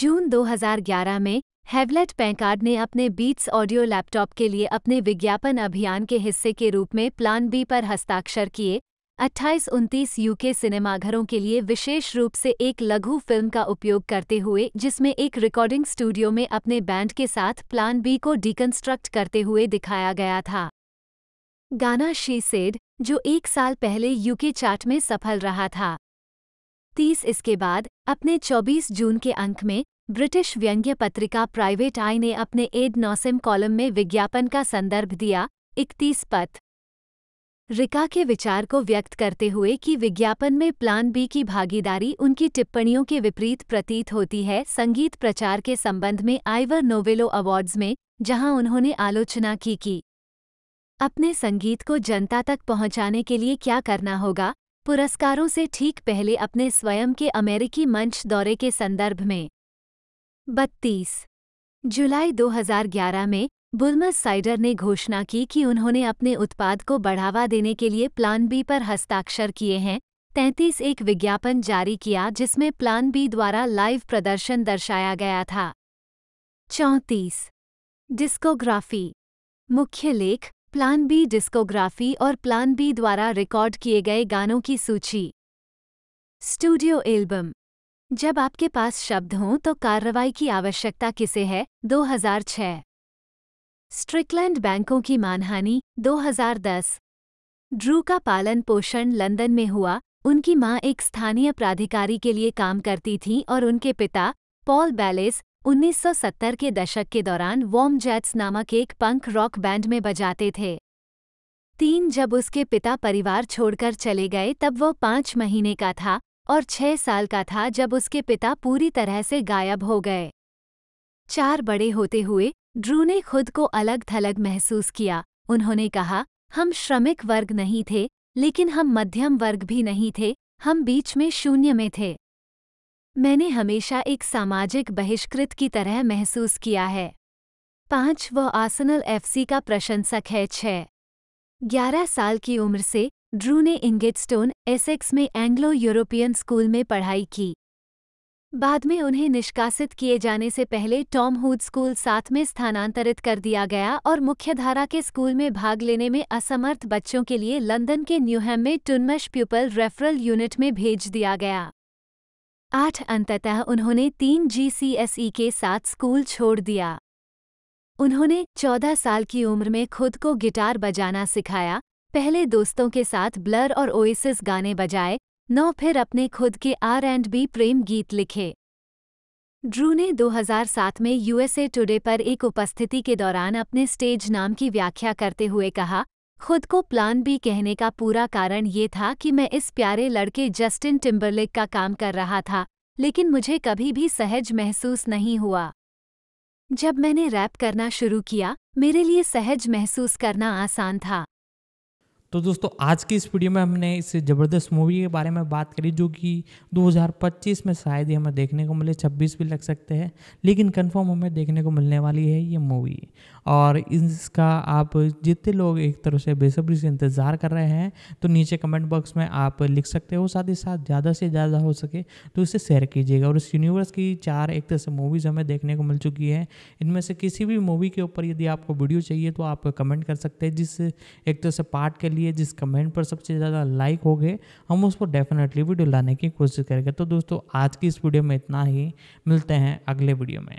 जून 2011 में हेवलेट पैंकार्ड ने अपने बीट्स ऑडियो लैपटॉप के लिए अपने विज्ञापन अभियान के हिस्से के रूप में प्लान बी पर हस्ताक्षर किए अट्ठाईस उनतीस यूके सिनेमाघरों के लिए विशेष रूप से एक लघु फिल्म का उपयोग करते हुए जिसमें एक रिकॉर्डिंग स्टूडियो में अपने बैंड के साथ प्लान बी को डिकन्स्ट्रक्ट करते हुए दिखाया गया था गाना शी सेड जो एक साल पहले यूके चार्ट में सफल रहा था तीस इसके बाद अपने 24 जून के अंक में ब्रिटिश व्यंग्य पत्रिका प्राइवेट आई ने अपने एड नौसिम कॉलम में विज्ञापन का संदर्भ दिया इकतीस पथ रिका के विचार को व्यक्त करते हुए कि विज्ञापन में प्लान बी की भागीदारी उनकी टिप्पणियों के विपरीत प्रतीत होती है संगीत प्रचार के संबंध में आइवर नोवेलो अवार्ड्स में जहां उन्होंने आलोचना की कि अपने संगीत को जनता तक पहुंचाने के लिए क्या करना होगा पुरस्कारों से ठीक पहले अपने स्वयं के अमेरिकी मंच दौरे के संदर्भ में बत्तीस जुलाई 2011 में बुलमस साइडर ने घोषणा की कि उन्होंने अपने उत्पाद को बढ़ावा देने के लिए प्लान बी पर हस्ताक्षर किए हैं तैंतीस एक विज्ञापन जारी किया जिसमें प्लान बी द्वारा लाइव प्रदर्शन दर्शाया गया था चौंतीस डिस्कोग्राफी मुख्य लेख प्लान बी डिस्कोग्राफी और प्लान बी द्वारा रिकॉर्ड किए गए गानों की सूची स्टूडियो एल्बम जब आपके पास शब्द हों तो कार्रवाई की आवश्यकता किसे है 2006 स्ट्रिकलैंड बैंकों की मानहानि 2010 ड्रू का पालन पोषण लंदन में हुआ उनकी मां एक स्थानीय प्राधिकारी के लिए काम करती थीं और उनके पिता पॉल बैलेस 1970 के दशक के दौरान वॉम जैट्स नामक एक पंक रॉक बैंड में बजाते थे तीन जब उसके पिता परिवार छोड़कर चले गए तब वह पाँच महीने का था और छह साल का था जब उसके पिता पूरी तरह से गायब हो गए चार बड़े होते हुए ड्रू ने खुद को अलग थलग महसूस किया उन्होंने कहा हम श्रमिक वर्ग नहीं थे लेकिन हम मध्यम वर्ग भी नहीं थे हम बीच में शून्य में थे मैंने हमेशा एक सामाजिक बहिष्कृत की तरह महसूस किया है पाँच व आसनल एफसी का प्रशंसक है छ ग्यारह साल की उम्र से ड्रू ने इंगेटस्टोन एसेक्स में एंग्लो यूरोपियन स्कूल में पढ़ाई की बाद में उन्हें निष्कासित किए जाने से पहले टॉम हुड स्कूल साथ में स्थानांतरित कर दिया गया और मुख्यधारा के स्कूल में भाग लेने में असमर्थ बच्चों के लिए लंदन के न्यूहैम में टुनमश प्यूपल रेफरल यूनिट में भेज दिया गया आठ अंततः उन्होंने तीन जीसीएसई e के साथ स्कूल छोड़ दिया उन्होंने चौदह साल की उम्र में खुद को गिटार बजाना सिखाया पहले दोस्तों के साथ ब्लर और ओएसिस गाने बजाए नौ फिर अपने खुद के आर एंड बी प्रेम गीत लिखे ड्रू ने 2007 में यूएसए टुडे पर एक उपस्थिति के दौरान अपने स्टेज नाम की व्याख्या करते हुए कहा खुद को प्लान बी कहने का पूरा कारण ये था कि मैं इस प्यारे लड़के जस्टिन टिम्बरलेक का काम कर रहा था लेकिन मुझे कभी भी सहज महसूस नहीं हुआ जब मैंने रैप करना शुरू किया मेरे लिए सहज महसूस करना आसान था तो दोस्तों आज की इस वीडियो में हमने इस ज़बरदस्त मूवी के बारे में बात करी जो कि 2025 में शायद ही हमें देखने को मिले 26 भी लग सकते हैं लेकिन कंफर्म हमें देखने को मिलने वाली है ये मूवी और इसका आप जितने लोग एक तरह से बेसब्री से इंतज़ार कर रहे हैं तो नीचे कमेंट बॉक्स में आप लिख सकते हो साथ ही साथ ज़्यादा से ज़्यादा हो सके तो इसे शेयर कीजिएगा और इस यूनिवर्स की चार एक तरह से मूवीज़ हमें देखने को मिल चुकी हैं इनमें से किसी भी मूवी के ऊपर यदि आपको वीडियो चाहिए तो आप कमेंट कर सकते हैं जिस एक तरह से पार्ट के लिए जिस कमेंट पर सबसे ज़्यादा लाइक हो गए हम उस पर डेफिनेटली वीडियो लाने की कोशिश करेंगे तो दोस्तों आज की इस वीडियो में इतना ही मिलते हैं अगले वीडियो में